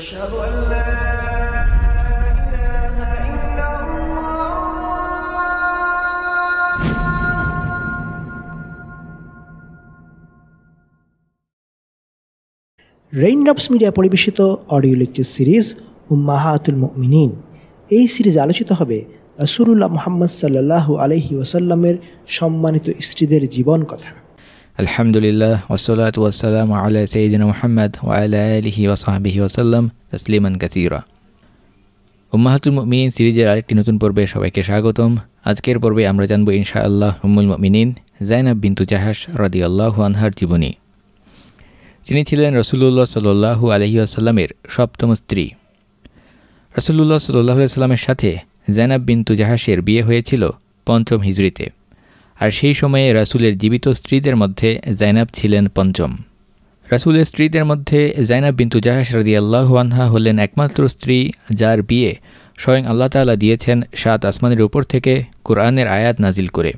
أشهد أن لا media পরিবেশিত audio lecture series উম্মাহাতুল মিনীন এই সিরিজ আলোচিত হবে রসুরুল্লাহ মোহাম্মদ সাল্লাহ আলহি ওসাল্লামের সম্মানিত স্ত্রীদের জীবন কথা আলহামদুলিল্লাহ ওসলাত ওয়াসালাম আলা সঈদিন মোহাম্মদ ওয়ালা আলহি ওসাহাবিহি ওসাল্লাম তসলিমান কাসিরা উম্মাহাতুল মিন সিরিজের আরেকটি নতুন পর্বে সবাইকে স্বাগতম আজকের পর্বে আমরা জানব ইনশা আল্লাহ হুমুল মিনিন জাইনাব বিন্তু জাহাস রদি আল্লাহ আনহার জীবনী তিনি ছিলেন রসুল্লাহ সাল্লু আলহি আসাল্লামের সপ্তম স্ত্রী রসুল্লাহ সাল্লাহ সাল্লামের সাথে জাইনাব বিন্তু জাহাসের বিয়ে হয়েছিল পঞ্চম হিজড়িতে আর সেই সময়ে রাসুলের জীবিত স্ত্রীদের মধ্যে জাইনাব ছিলেন পঞ্চম রাসুলের স্ত্রীদের মধ্যে জাইনাব বিন্তু জাহাস রাদি আনহা হলেন একমাত্র স্ত্রী যার বিয়ে স্বয়ং আল্লাহ তালা দিয়েছেন সাত আসমানের উপর থেকে কোরআনের আয়াত নাজিল করে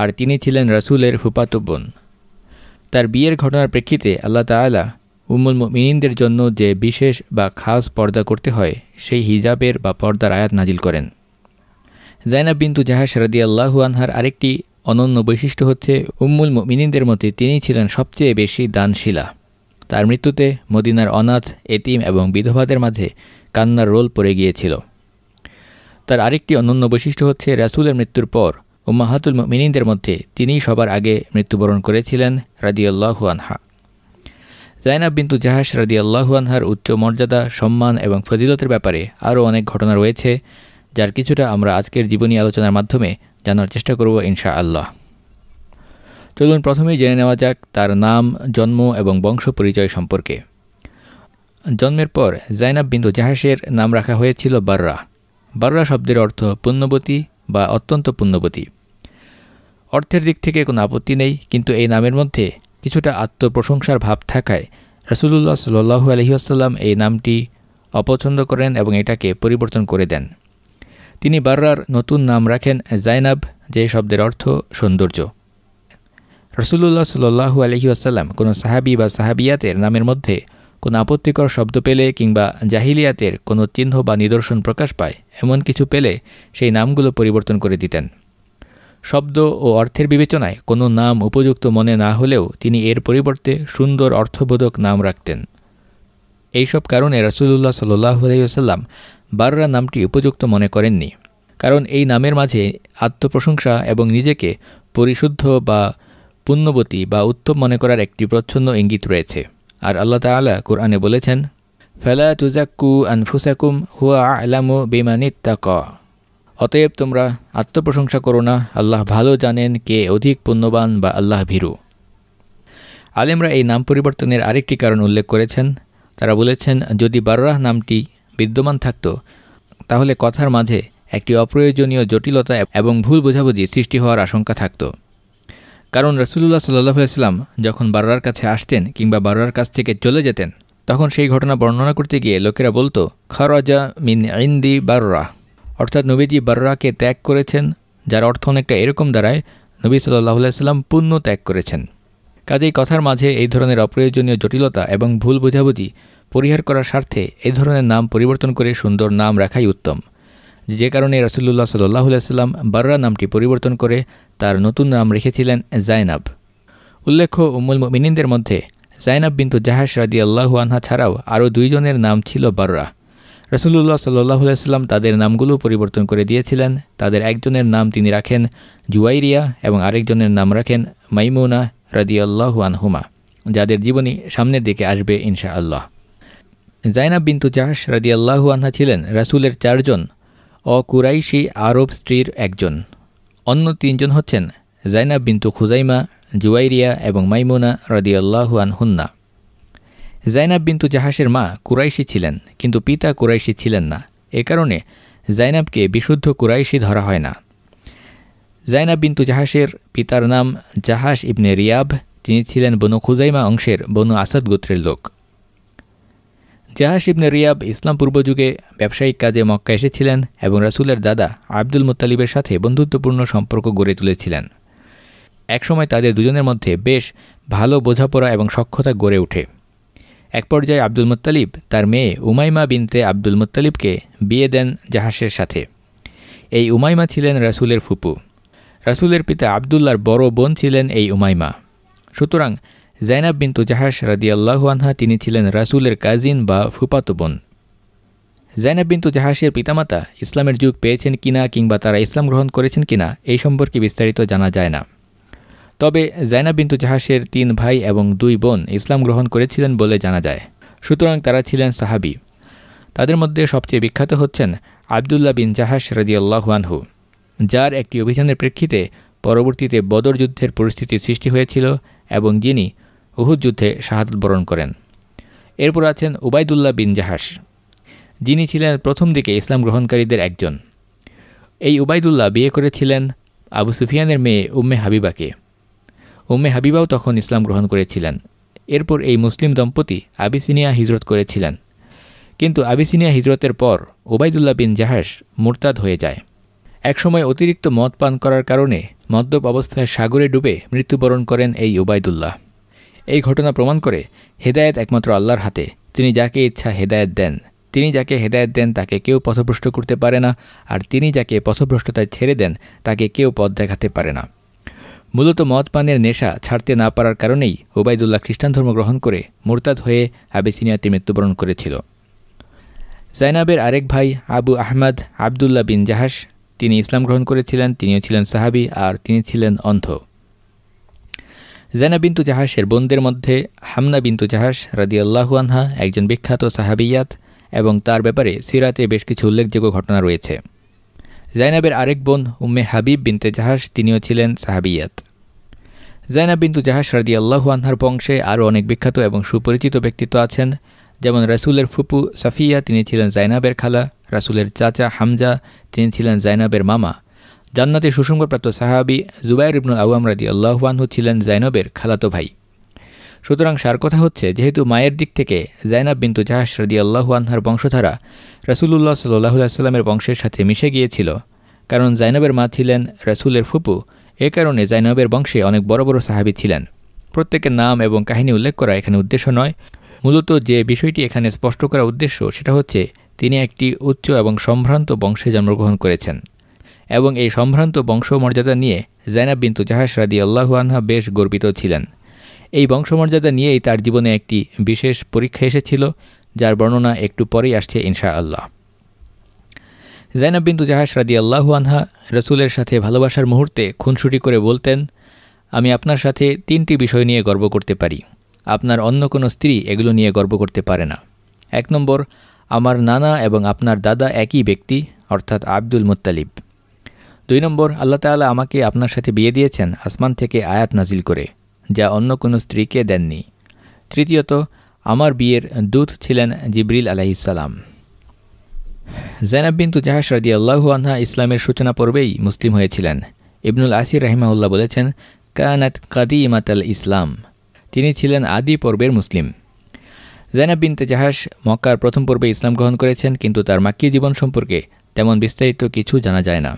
আর তিনি ছিলেন রাসুলের ফুপাতো বোন তার বিয়ের ঘটনার প্রেক্ষিতে আল্লাহ তালা উমুল মিনীন্দের জন্য যে বিশেষ বা খাস পর্দা করতে হয় সেই হিজাবের বা পর্দার আয়াত নাজিল করেন জাইনাব বিন্তু জাহাস রাদিয়াল্লাহু আনহার আরেকটি অনন্য বৈশিষ্ট্য হচ্ছে উম্মুল মিনিনদের মধ্যে তিনি ছিলেন সবচেয়ে বেশি দানশীলা তার মৃত্যুতে মদিনার অনাথ এতিম এবং বিধবাদের মাঝে কান্নার রোল পড়ে গিয়েছিল তার আরেকটি অনন্য বৈশিষ্ট্য হচ্ছে রাসুলের মৃত্যুর পর উম্মাহাতুল মিনিনদের মধ্যে তিনি সবার আগে মৃত্যুবরণ করেছিলেন রাদিয়াল্লাহু আনহা জাইনাব বিন্তু জাহাস রাদিয়াল্লাহু আনহার উচ্চ মর্যাদা সম্মান এবং ফজিলতের ব্যাপারে আরও অনেক ঘটনা রয়েছে যার কিছুটা আমরা আজকের জীবনী আলোচনার মাধ্যমে জানার চেষ্টা করব ইনশা আল্লাহ চলুন প্রথমেই জেনে নেওয়া যাক তার নাম জন্ম এবং বংশ পরিচয় সম্পর্কে জন্মের পর জাইনাব বিন্দু জাহাসের নাম রাখা হয়েছিল বার্রা বার্রা শব্দের অর্থ পুণ্যবতী বা অত্যন্ত পুণ্যবতী অর্থের দিক থেকে কোনো আপত্তি নেই কিন্তু এই নামের মধ্যে কিছুটা আত্মপ্রশংসার ভাব থাকায় রাসুলুল্লাহ সাল্লু আলহিহাসাল্লাম এই নামটি অপছন্দ করেন এবং এটাকে পরিবর্তন করে দেন তিনি বার্রার নতুন নাম রাখেন জাইনাব যে শব্দের অর্থ সৌন্দর্য রসুল্লাহ সাল্লু আলহি আসাল্লাম কোনো সাহাবি বা সাহাবিয়াতের নামের মধ্যে কোনো আপত্তিকর শব্দ পেলে কিংবা জাহিলিয়াতের কোনো চিহ্ন বা নিদর্শন প্রকাশ পায় এমন কিছু পেলে সেই নামগুলো পরিবর্তন করে দিতেন শব্দ ও অর্থের বিবেচনায় কোনো নাম উপযুক্ত মনে না হলেও তিনি এর পরিবর্তে সুন্দর অর্থবোধক নাম রাখতেন এইসব কারণে রসুল্লাহ সাল্লাহ আলহিউসাল্লাম বাররা নামটি উপযুক্ত মনে করেননি কারণ এই নামের মাঝে আত্মপ্রশংসা এবং নিজেকে পরিশুদ্ধ বা পুণ্যবতী বা উত্তম মনে করার একটি প্রচ্ছন্ন ইঙ্গিত রয়েছে আর আল্লাহ তালা কোরআনে বলেছেন ফেলা তুজাক্কু আনফুসাকুম হুয়া আলামু বেমানিত তাক অতএব তোমরা আত্মপ্রশংসা করো না আল্লাহ ভালো জানেন কে অধিক পুণ্যবান বা আল্লাহ ভীরু আলেমরা এই নাম পরিবর্তনের আরেকটি কারণ উল্লেখ করেছেন তারা বলেছেন যদি বার্রাহ নামটি বিদ্যমান থাকত তাহলে কথার মাঝে একটি অপ্রয়োজনীয় জটিলতা এবং ভুল বোঝাবুঝি সৃষ্টি হওয়ার আশঙ্কা থাকত কারণ রসুল্লাহ সাল্লাহাম যখন বারোয়ার কাছে আসতেন কিংবা বারোয়ার কাছ থেকে চলে যেতেন তখন সেই ঘটনা বর্ণনা করতে গিয়ে লোকেরা বলতো খরাজা মিন আইন্দি বাররা অর্থাৎ নবীজি বাররাকে ত্যাগ করেছেন যার অর্থ অনেকটা এরকম দ্বারায় নবী সাল্লাহ সাল্লাম ত্যাগ করেছেন কাজেই কথার মাঝে এই ধরনের অপ্রয়োজনীয় জটিলতা এবং ভুল বোঝাবুঝি পরিহার করার স্বার্থে এই ধরনের নাম পরিবর্তন করে সুন্দর নাম রাখাই উত্তম যে কারণে রসুল্লাহ সাল্লাহ বাররা নামটি পরিবর্তন করে তার নতুন নাম রেখেছিলেন জায়নাব উল্লেখ্য উম্মুল মিনিনদের মধ্যে জাইনাব বিন্তু জাহাজ রাদি আল্লাহু আনহা ছাড়াও আরও দুইজনের নাম ছিল বাররা রসুল্লাহ সাল্লাহ তাদের নামগুলো পরিবর্তন করে দিয়েছিলেন তাদের একজনের নাম তিনি রাখেন জুয়াইরিয়া এবং আরেকজনের নাম রাখেন মাইমুনা রাদি আল্লাহু আনহুমা যাদের জীবনী সামনের দিকে আসবে ইনশাআল্লাহ জাইনাব বিন্তু জাহাস রাদিয়াল্লাহু আনহা ছিলেন রাসুলের চারজন অকুরাইশি আরব স্ত্রীর একজন অন্য তিনজন হচ্ছেন জাইনাব বিন্তু খুজাইমা জুয়াইরিয়া এবং মাইমুনা রদিয়াল্লাহু আনহুন্না জাইনাব বিন্তু জাহাসের মা কুরাইশি ছিলেন কিন্তু পিতা কুরাইশি ছিলেন না এ কারণে জাইনাবকে বিশুদ্ধ কুরাইশি ধরা হয় না জাইনাব বিন্তু জাহাসের পিতার নাম জাহাস ইবনে রিয়াব তিনি ছিলেন বনু খুজাইমা অংশের বনু আসাদ গোত্রের লোক জাহাস ইবনে রিয়াব ইসলাম পূর্বযুগে ব্যবসায়িক কাজে মক্কা এসেছিলেন এবং রাসুলের দাদা আব্দুল মুতালিবের সাথে বন্ধুত্বপূর্ণ সম্পর্ক গড়ে তুলেছিলেন একসময় তাদের দুজনের মধ্যে বেশ ভালো বোঝাপড়া এবং সক্ষতা গড়ে ওঠে এক পর্যায়ে আব্দুল মুতালিব তার মেয়ে উমাইমা বিনতে আব্দুল মুতালিবকে বিয়ে দেন জাহাসের সাথে এই উমাইমা ছিলেন রাসুলের ফুপু রাসুলের পিতা আবদুল্লার বড় বোন ছিলেন এই উমাইমা সুতরাং জাইনাব বিন্তু জাহাস রাদিয়াল্লাহু আনহা তিনি ছিলেন রাসুলের কাজিন বা ফুপাতো বোন জাইনাব বিন্তু জাহাসের পিতামাতা ইসলামের যুগ পেয়েছেন কিনা কিংবা তারা ইসলাম গ্রহণ করেছেন কিনা এই সম্পর্কে বিস্তারিত জানা যায় না তবে জাইনাব বিন্তু জাহাসের তিন ভাই এবং দুই বোন ইসলাম গ্রহণ করেছিলেন বলে জানা যায় সুতরাং তারা ছিলেন সাহাবি তাদের মধ্যে সবচেয়ে বিখ্যাত হচ্ছেন আবদুল্লাহ বিন জাহাস রাদিয়াল্লাহু আনহু যার একটি অভিযানের প্রেক্ষিতে পরবর্তীতে বদর যুদ্ধের পরিস্থিতি সৃষ্টি হয়েছিল এবং যিনি উহুদ যুদ্ধে শাহাদত বরণ করেন এরপর আছেন উবায়দুল্লাহ বিন জাহাস যিনি ছিলেন প্রথম দিকে ইসলাম গ্রহণকারীদের একজন এই উবায়দুল্লাহ বিয়ে করেছিলেন আবু সুফিয়ানের মেয়ে উম্মে হাবিবাকে উম্মে হাবিবাও তখন ইসলাম গ্রহণ করেছিলেন এরপর এই মুসলিম দম্পতি আবিসিনিয়া হিজরত করেছিলেন কিন্তু আবিসিনিয়া হিজরতের পর ওবায়দুল্লাহ বিন জাহাস মোরতাদ হয়ে যায় একসময় অতিরিক্ত মদ পান করার কারণে মদ্যপ অবস্থায় সাগরে ডুবে মৃত্যুবরণ করেন এই ওবায়দুল্লাহ এই ঘটনা প্রমাণ করে হেদায়েত একমাত্র আল্লাহর হাতে তিনি যাকে ইচ্ছা হেদায়েত দেন তিনি যাকে হেদায়েত দেন তাকে কেউ পথভ্রষ্ট করতে পারে না আর তিনি যাকে পথভ্রষ্টতায় ছেড়ে দেন তাকে কেউ পথ দেখাতে পারে না মূলত মদপানের নেশা ছাড়তে না পারার কারণেই ওবায়দুল্লাহ খ্রিস্টান ধর্ম গ্রহণ করে মোরতাদ হয়ে আবেসিনিয়াতে মৃত্যুবরণ করেছিল জাইনাবের আরেক ভাই আবু আহমদ আবদুল্লাহ বিন জাহাস তিনি ইসলাম গ্রহণ করেছিলেন তিনিও ছিলেন সাহাবি আর তিনি ছিলেন অন্ধ জেনা বিন্তু জাহাসের বোনদের মধ্যে হামনা বিন্তু জাহাস রাদিয়াল্লাহু আনহা একজন বিখ্যাত সাহাবিয়াত এবং তার ব্যাপারে সিরাতে বেশ কিছু উল্লেখযোগ্য ঘটনা রয়েছে জাইনাবের আরেক বোন উম্মে হাবিব বিনতে জাহাস তিনিও ছিলেন সাহাবিয়াত জাইনাব বিন্তু জাহাস রাদি আল্লাহু আনহার বংশে আরও অনেক বিখ্যাত এবং সুপরিচিত ব্যক্তিত্ব আছেন যেমন রাসুলের ফুপু সাফিয়া তিনি ছিলেন জাইনাবের খালা রাসুলের চাচা হামজা তিনি ছিলেন জাইনাবের মামা জান্নাতে সুসংবাদপ্রাপ্ত সাহাবি জুবাইর ইবনুল আওয়াম রাদি আল্লাহওয়ানহু ছিলেন জাইনবের খালাতো ভাই সুতরাং সার কথা হচ্ছে যেহেতু মায়ের দিক থেকে জাইনাব বিন্তু জাহাস রাদি আল্লাহু আনহার বংশধারা রাসুলুল্লাহ সাল্লাহ সাল্লামের বংশের সাথে মিশে গিয়েছিল কারণ জাইনবের মা ছিলেন রাসুলের ফুপু এ কারণে জাইনবের বংশে অনেক বড় বড় সাহাবি ছিলেন প্রত্যেকের নাম এবং কাহিনী উল্লেখ করা এখানে উদ্দেশ্য নয় মূলত যে বিষয়টি এখানে স্পষ্ট করা উদ্দেশ্য সেটা হচ্ছে তিনি একটি উচ্চ এবং সম্ভ্রান্ত বংশে জন্মগ্রহণ করেছেন এবং এই সম্ভ্রান্ত বংশমর্যাদা নিয়ে জাইনাব বিন্তু জাহাস রাদি আনহা বেশ গর্বিত ছিলেন এই বংশমর্যাদা নিয়েই তার জীবনে একটি বিশেষ পরীক্ষা এসেছিল যার বর্ণনা একটু পরেই আসছে ইনশা আল্লাহ জাইনাব বিন্তু জাহাস রাদি আনহা রসুলের সাথে ভালোবাসার মুহূর্তে খুনসুটি করে বলতেন আমি আপনার সাথে তিনটি বিষয় নিয়ে গর্ব করতে পারি আপনার অন্য কোনো স্ত্রী এগুলো নিয়ে গর্ব করতে পারে না এক নম্বর আমার নানা এবং আপনার দাদা একই ব্যক্তি অর্থাৎ আব্দুল মুত্তালিব দুই নম্বর আল্লাহ তালা আমাকে আপনার সাথে বিয়ে দিয়েছেন আসমান থেকে আয়াত নাজিল করে যা অন্য কোনো স্ত্রীকে দেননি তৃতীয়ত আমার বিয়ের দূত ছিলেন জিবরিল আলাহিসাল্লাম জেনাবিন বিন্তু জাহাস রাদি আনহা ইসলামের সূচনা পর্বেই মুসলিম হয়েছিলেন ইবনুল আসির রাহিমাউল্লাহ বলেছেন কায়ানাত কাদি ইমাতাল ইসলাম তিনি ছিলেন আদি পর্বের মুসলিম জেনাব বিনতে জাহাস মক্কার প্রথম পর্বে ইসলাম গ্রহণ করেছেন কিন্তু তার মাক্কী জীবন সম্পর্কে তেমন বিস্তারিত কিছু জানা যায় না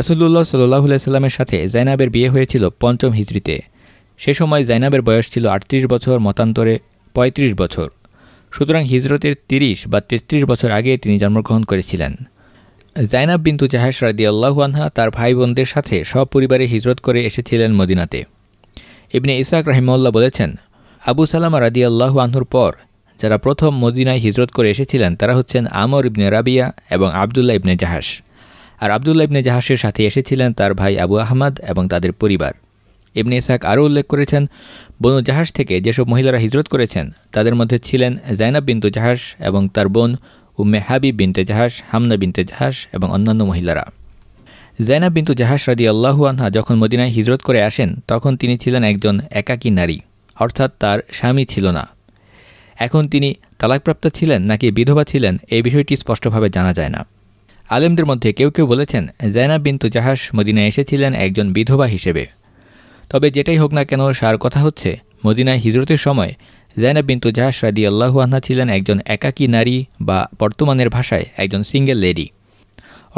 রসুল্লাহ সাল্লাহ সাথে জাইনাবের বিয়ে হয়েছিল পঞ্চম হিজড়িতে সে সময় জাইনাবের বয়স ছিল আটত্রিশ বছর মতান্তরে ৩৫ বছর সুতরাং হিজরতের ৩০ বা ৩৩ বছর আগে তিনি জন্মগ্রহণ করেছিলেন জাইনাব বিন্তু জাহাস রাদি আল্লাহু আনহা তার ভাই বোনদের সাথে সপরিবারে হিজরত করে এসেছিলেন মদিনাতে ইবনে ইসাক রাহিমউল্লাহ বলেছেন আবু সালামা রাদি আল্লাহু আনহুর পর যারা প্রথম মদিনায় হিজরত করে এসেছিলেন তারা হচ্ছেন আমর ইবনে রাবিয়া এবং আবদুল্লাহ ইবনে জাহাস আর আবদুল্লা ইবনে জাহাসের সাথে এসেছিলেন তার ভাই আবু আহমদ এবং তাদের পরিবার ইবনে ইসাক আরও উল্লেখ করেছেন বনু জাহাজ থেকে যেসব মহিলারা হিজরত করেছেন তাদের মধ্যে ছিলেন জাইনাব বিন্তু জাহাস এবং তার বোন উম্মে হাবিব বিনতে জাহাস হামনা বিনতে জাহাস এবং অন্যান্য মহিলারা জাইনাব বিন্তু জাহাস রাদি আল্লাহু আনহা যখন মদিনায় হিজরত করে আসেন তখন তিনি ছিলেন একজন একাকী নারী অর্থাৎ তার স্বামী ছিল না এখন তিনি তালাকপ্রাপ্ত ছিলেন নাকি বিধবা ছিলেন এই বিষয়টি স্পষ্টভাবে জানা যায় না আলেমদের মধ্যে কেউ কেউ বলেছেন জায়না বিন্তু জাহাস মদিনায় এসেছিলেন একজন বিধবা হিসেবে তবে যেটাই হোক না কেন সার কথা হচ্ছে মদিনায় হিজরতের সময় জায়না বিন্তু জাহাস রাদি আল্লাহু আহ্না ছিলেন একজন একাকী নারী বা বর্তমানের ভাষায় একজন সিঙ্গেল লেডি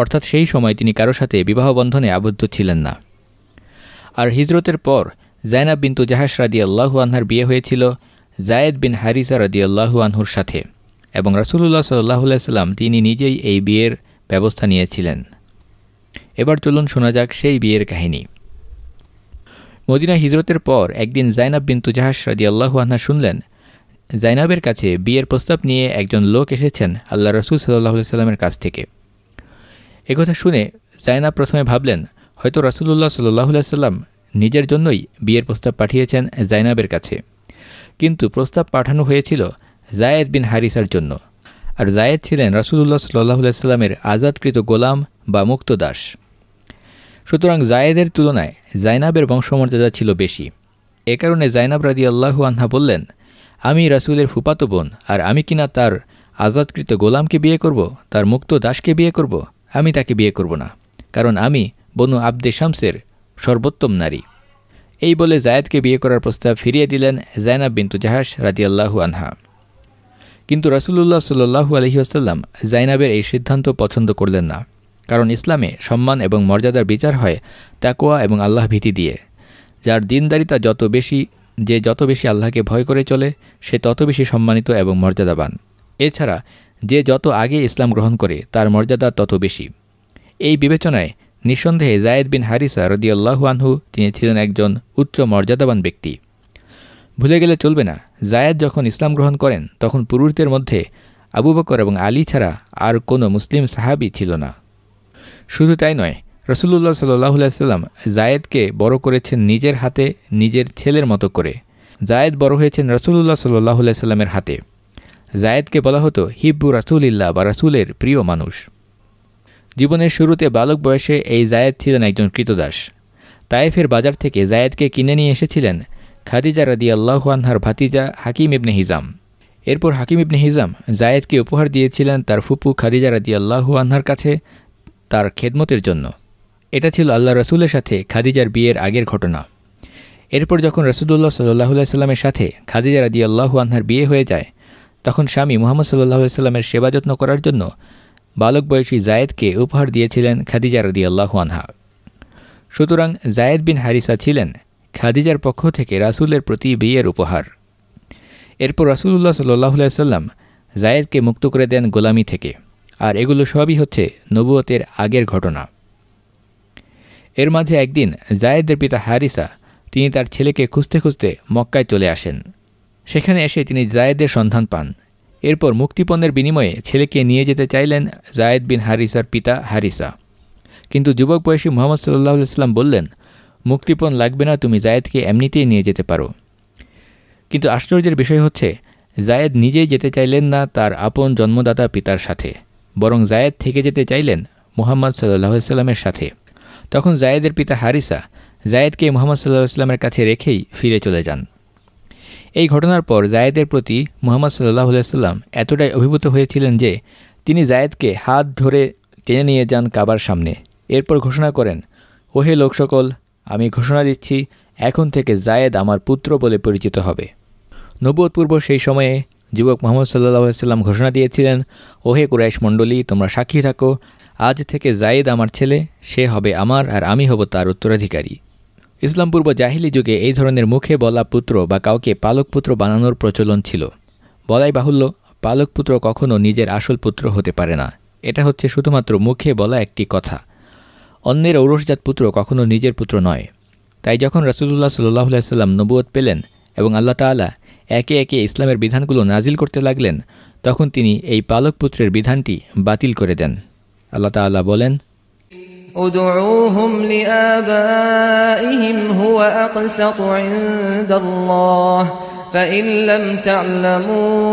অর্থাৎ সেই সময় তিনি কারো সাথে বিবাহ বন্ধনে আবদ্ধ ছিলেন না আর হিজরতের পর জায়নাব বিন্তু জাহাস রাদি আল্লাহু আহ্নার বিয়ে হয়েছিল জায়েদ বিন হারিসা রাদি আল্লাহু আনহুর সাথে এবং রাসুল্লাহ সাল্লাহ সাল্লাম তিনি নিজেই এই বিয়ের ব্যবস্থা নিয়েছিলেন এবার চলুন শোনা যাক সেই বিয়ের কাহিনী মদিনা হিজরতের পর একদিন জাইনাব বিন্তু জাহাস রাদি আল্লাহুয়ান্না শুনলেন জাইনাবের কাছে বিয়ের প্রস্তাব নিয়ে একজন লোক এসেছেন আল্লাহ রসুল সাল্লাহ সাল্লামের কাছ থেকে একথা শুনে জাইনাব প্রথমে ভাবলেন হয়তো রসুল্লাহ সাল্লাহ সাল্লাম নিজের জন্যই বিয়ের প্রস্তাব পাঠিয়েছেন জাইনাবের কাছে কিন্তু প্রস্তাব পাঠানো হয়েছিল জায়েদ বিন হারিসার জন্য আর জায়েদ ছিলেন রাসুলুল্লাহ সাল্লাহ সাল্লামের আজাদকৃত গোলাম বা মুক্ত দাস সুতরাং জায়েদের তুলনায় জাইনাবের বংশমর্যাদা ছিল বেশি এ কারণে জাইনাব রাজি আল্লাহু আনহা বললেন আমি রাসুলের ফুপাতো বোন আর আমি কিনা তার আজাদকৃত গোলামকে বিয়ে করব তার মুক্ত দাসকে বিয়ে করব আমি তাকে বিয়ে করব না কারণ আমি বনু আব্দে শামসের সর্বোত্তম নারী এই বলে জায়েদকে বিয়ে করার প্রস্তাব ফিরিয়ে দিলেন জায়নাব বিন্তু জাহাস আল্লাহু আনহা কিন্তু রাসুলুল্লাহ সাল্লু আলহিহাসাল্লাম জাইনাবের এই সিদ্ধান্ত পছন্দ করলেন না কারণ ইসলামে সম্মান এবং মর্যাদার বিচার হয় তাকোয়া এবং আল্লাহ ভীতি দিয়ে যার দিনদারিতা যত বেশি যে যত বেশি আল্লাহকে ভয় করে চলে সে তত বেশি সম্মানিত এবং মর্যাদাবান এছাড়া যে যত আগে ইসলাম গ্রহণ করে তার মর্যাদা তত বেশি এই বিবেচনায় নিঃসন্দেহে জায়েদ বিন হারিসা রদিয়াল্লাহু আনহু তিনি ছিলেন একজন উচ্চ মর্যাদাবান ব্যক্তি ভুলে গেলে চলবে না জায়দ যখন ইসলাম গ্রহণ করেন তখন পুরুষদের মধ্যে আবু বকর এবং আলী ছাড়া আর কোনো মুসলিম সাহাবি ছিল না শুধু তাই নয় রসুল্লাহ সাল্লাম জায়েদকে বড় করেছেন নিজের হাতে নিজের ছেলের মতো করে জায়েদ বড় হয়েছেন রসুল্লাহ সাল্লাহ সাল্লামের হাতে জায়েদকে বলা হতো হিব্বু রাসুলিল্লাহ বা রাসুলের প্রিয় মানুষ জীবনের শুরুতে বালক বয়সে এই জায়েদ ছিলেন একজন কৃতদাস তায়েফের বাজার থেকে জায়েদকে কিনে নিয়ে এসেছিলেন খাদিজা রাদি আনহার ভাতিজা হাকিম ইবনে হিজাম এরপর হাকিম ইবনে হিজাম জায়েদকে উপহার দিয়েছিলেন তার ফুপু খাদিজা রাদি আনহার কাছে তার খেদমতের জন্য এটা ছিল আল্লাহ রসুলের সাথে খাদিজার বিয়ের আগের ঘটনা এরপর যখন রসুদুল্লাহ সাল্লাহ সাল্লামের সাথে খাদিজা রাদি আল্লাহু আনহার বিয়ে হয়ে যায় তখন স্বামী মোহাম্মদ সাল্লাহ সাল্লামের সেবা যত্ন করার জন্য বালক বয়সী জায়েদকে উপহার দিয়েছিলেন খাদিজা রদি আল্লাহু আনহা সুতরাং জায়েদ বিন হারিসা ছিলেন খাদিজার পক্ষ থেকে রাসুলের প্রতি বিয়ের উপহার এরপর রাসুলুল্লাহ সাল্লাহ সাল্লাম জায়েদকে মুক্ত করে দেন গোলামি থেকে আর এগুলো সবই হচ্ছে নবুয়তের আগের ঘটনা এর মাঝে একদিন জায়েদের পিতা হারিসা তিনি তার ছেলেকে খুঁজতে খুঁজতে মক্কায় চলে আসেন সেখানে এসে তিনি জায়েদের সন্ধান পান এরপর মুক্তিপণের বিনিময়ে ছেলেকে নিয়ে যেতে চাইলেন জায়েদ বিন হারিসার পিতা হারিসা কিন্তু যুবক বয়সী মোহাম্মদ সাল্লাহ সাল্লাম বললেন মুক্তিপণ লাগবে না তুমি জায়েদকে এমনিতেই নিয়ে যেতে পারো কিন্তু আশ্চর্যের বিষয় হচ্ছে জায়েদ নিজেই যেতে চাইলেন না তার আপন জন্মদাতা পিতার সাথে বরং জায়েদ থেকে যেতে চাইলেন মোহাম্মদ সাল্লাহ সাল্লামের সাথে তখন জায়েদের পিতা হারিসা জায়েদকে মোহাম্মদ সাল্লাহ ইসলামের কাছে রেখেই ফিরে চলে যান এই ঘটনার পর জায়েদের প্রতি মোহাম্মদ সাল্লাহ সাল্লাম এতটাই অভিভূত হয়েছিলেন যে তিনি জায়েদকে হাত ধরে টেনে নিয়ে যান কাবার সামনে এরপর ঘোষণা করেন ওহে লোক সকল আমি ঘোষণা দিচ্ছি এখন থেকে জায়েদ আমার পুত্র বলে পরিচিত হবে নবুয়ত পূর্ব সেই সময়ে যুবক মোহাম্মদ সাল্লাহ সাল্লাম ঘোষণা দিয়েছিলেন ওহে কুরাইশ মণ্ডলী তোমরা সাক্ষী থাকো আজ থেকে জায়েদ আমার ছেলে সে হবে আমার আর আমি হব তার উত্তরাধিকারী ইসলাম পূর্ব জাহিলি যুগে এই ধরনের মুখে বলা পুত্র বা কাউকে পালক পুত্র বানানোর প্রচলন ছিল বলাই বাহুল্য পালক পুত্র কখনও নিজের আসল পুত্র হতে পারে না এটা হচ্ছে শুধুমাত্র মুখে বলা একটি কথা অন্যের ঔরসজাত পুত্র কখনও নিজের পুত্র নয় তাই যখন রাসুলুল্লাহ সাল্লাহ সাল্লাম নবুয়ত পেলেন এবং আল্লাহ তালা একে একে ইসলামের বিধানগুলো নাজিল করতে লাগলেন তখন তিনি এই পালক পুত্রের বিধানটি বাতিল করে দেন আল্লাহ তাল্লাহ বলেন ادعوهم لآبائهم هو أقسط فإن لم تعلموا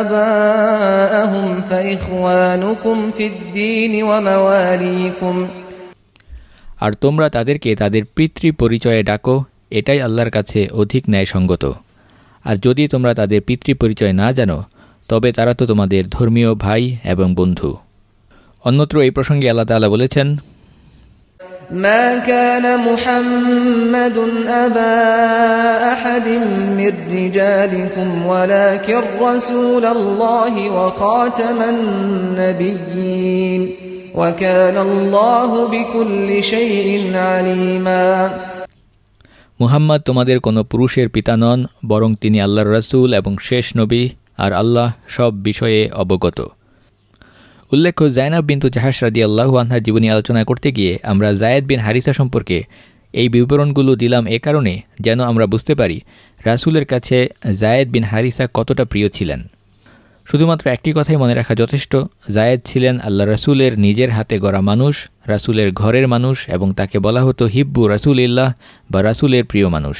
آباءهم فإخوانكم في الدين ومواليكم আর তোমরা তাদেরকে তাদের পিতৃ পরিচয়ে ডাকো এটাই আল্লাহর কাছে অধিক ন্যায়সঙ্গত আর যদি তোমরা তাদের পিতৃ পরিচয় না জানো তবে তারা তো তোমাদের ধর্মীয় ভাই এবং বন্ধু অন্যত্র এই প্রসঙ্গে আল্লাহ তালা বলেছেন ما كان محمد أبا أحد من رجالكم ولكن رسول الله وخاتم النبيين وكان الله بكل شيء عليما মুহাম্মদ তোমাদের কোনো পুরুষের পিতা নন বরং তিনি আল্লাহর রাসূল এবং শেষ নবী আর আল্লাহ সব বিষয়ে অবগত উল্লেখ্য জায়নাব বিন্তু জাহাস রাদি আল্লাহু আনহার জীবনী আলোচনা করতে গিয়ে আমরা জায়েদ বিন হারিসা সম্পর্কে এই বিবরণগুলো দিলাম এ কারণে যেন আমরা বুঝতে পারি রাসুলের কাছে জায়েদ বিন হারিসা কতটা প্রিয় ছিলেন শুধুমাত্র একটি কথাই মনে রাখা যথেষ্ট জায়েদ ছিলেন আল্লাহ রাসুলের নিজের হাতে গড়া মানুষ রাসুলের ঘরের মানুষ এবং তাকে বলা হতো হিব্বু রাসুল ইল্লাহ বা রাসুলের প্রিয় মানুষ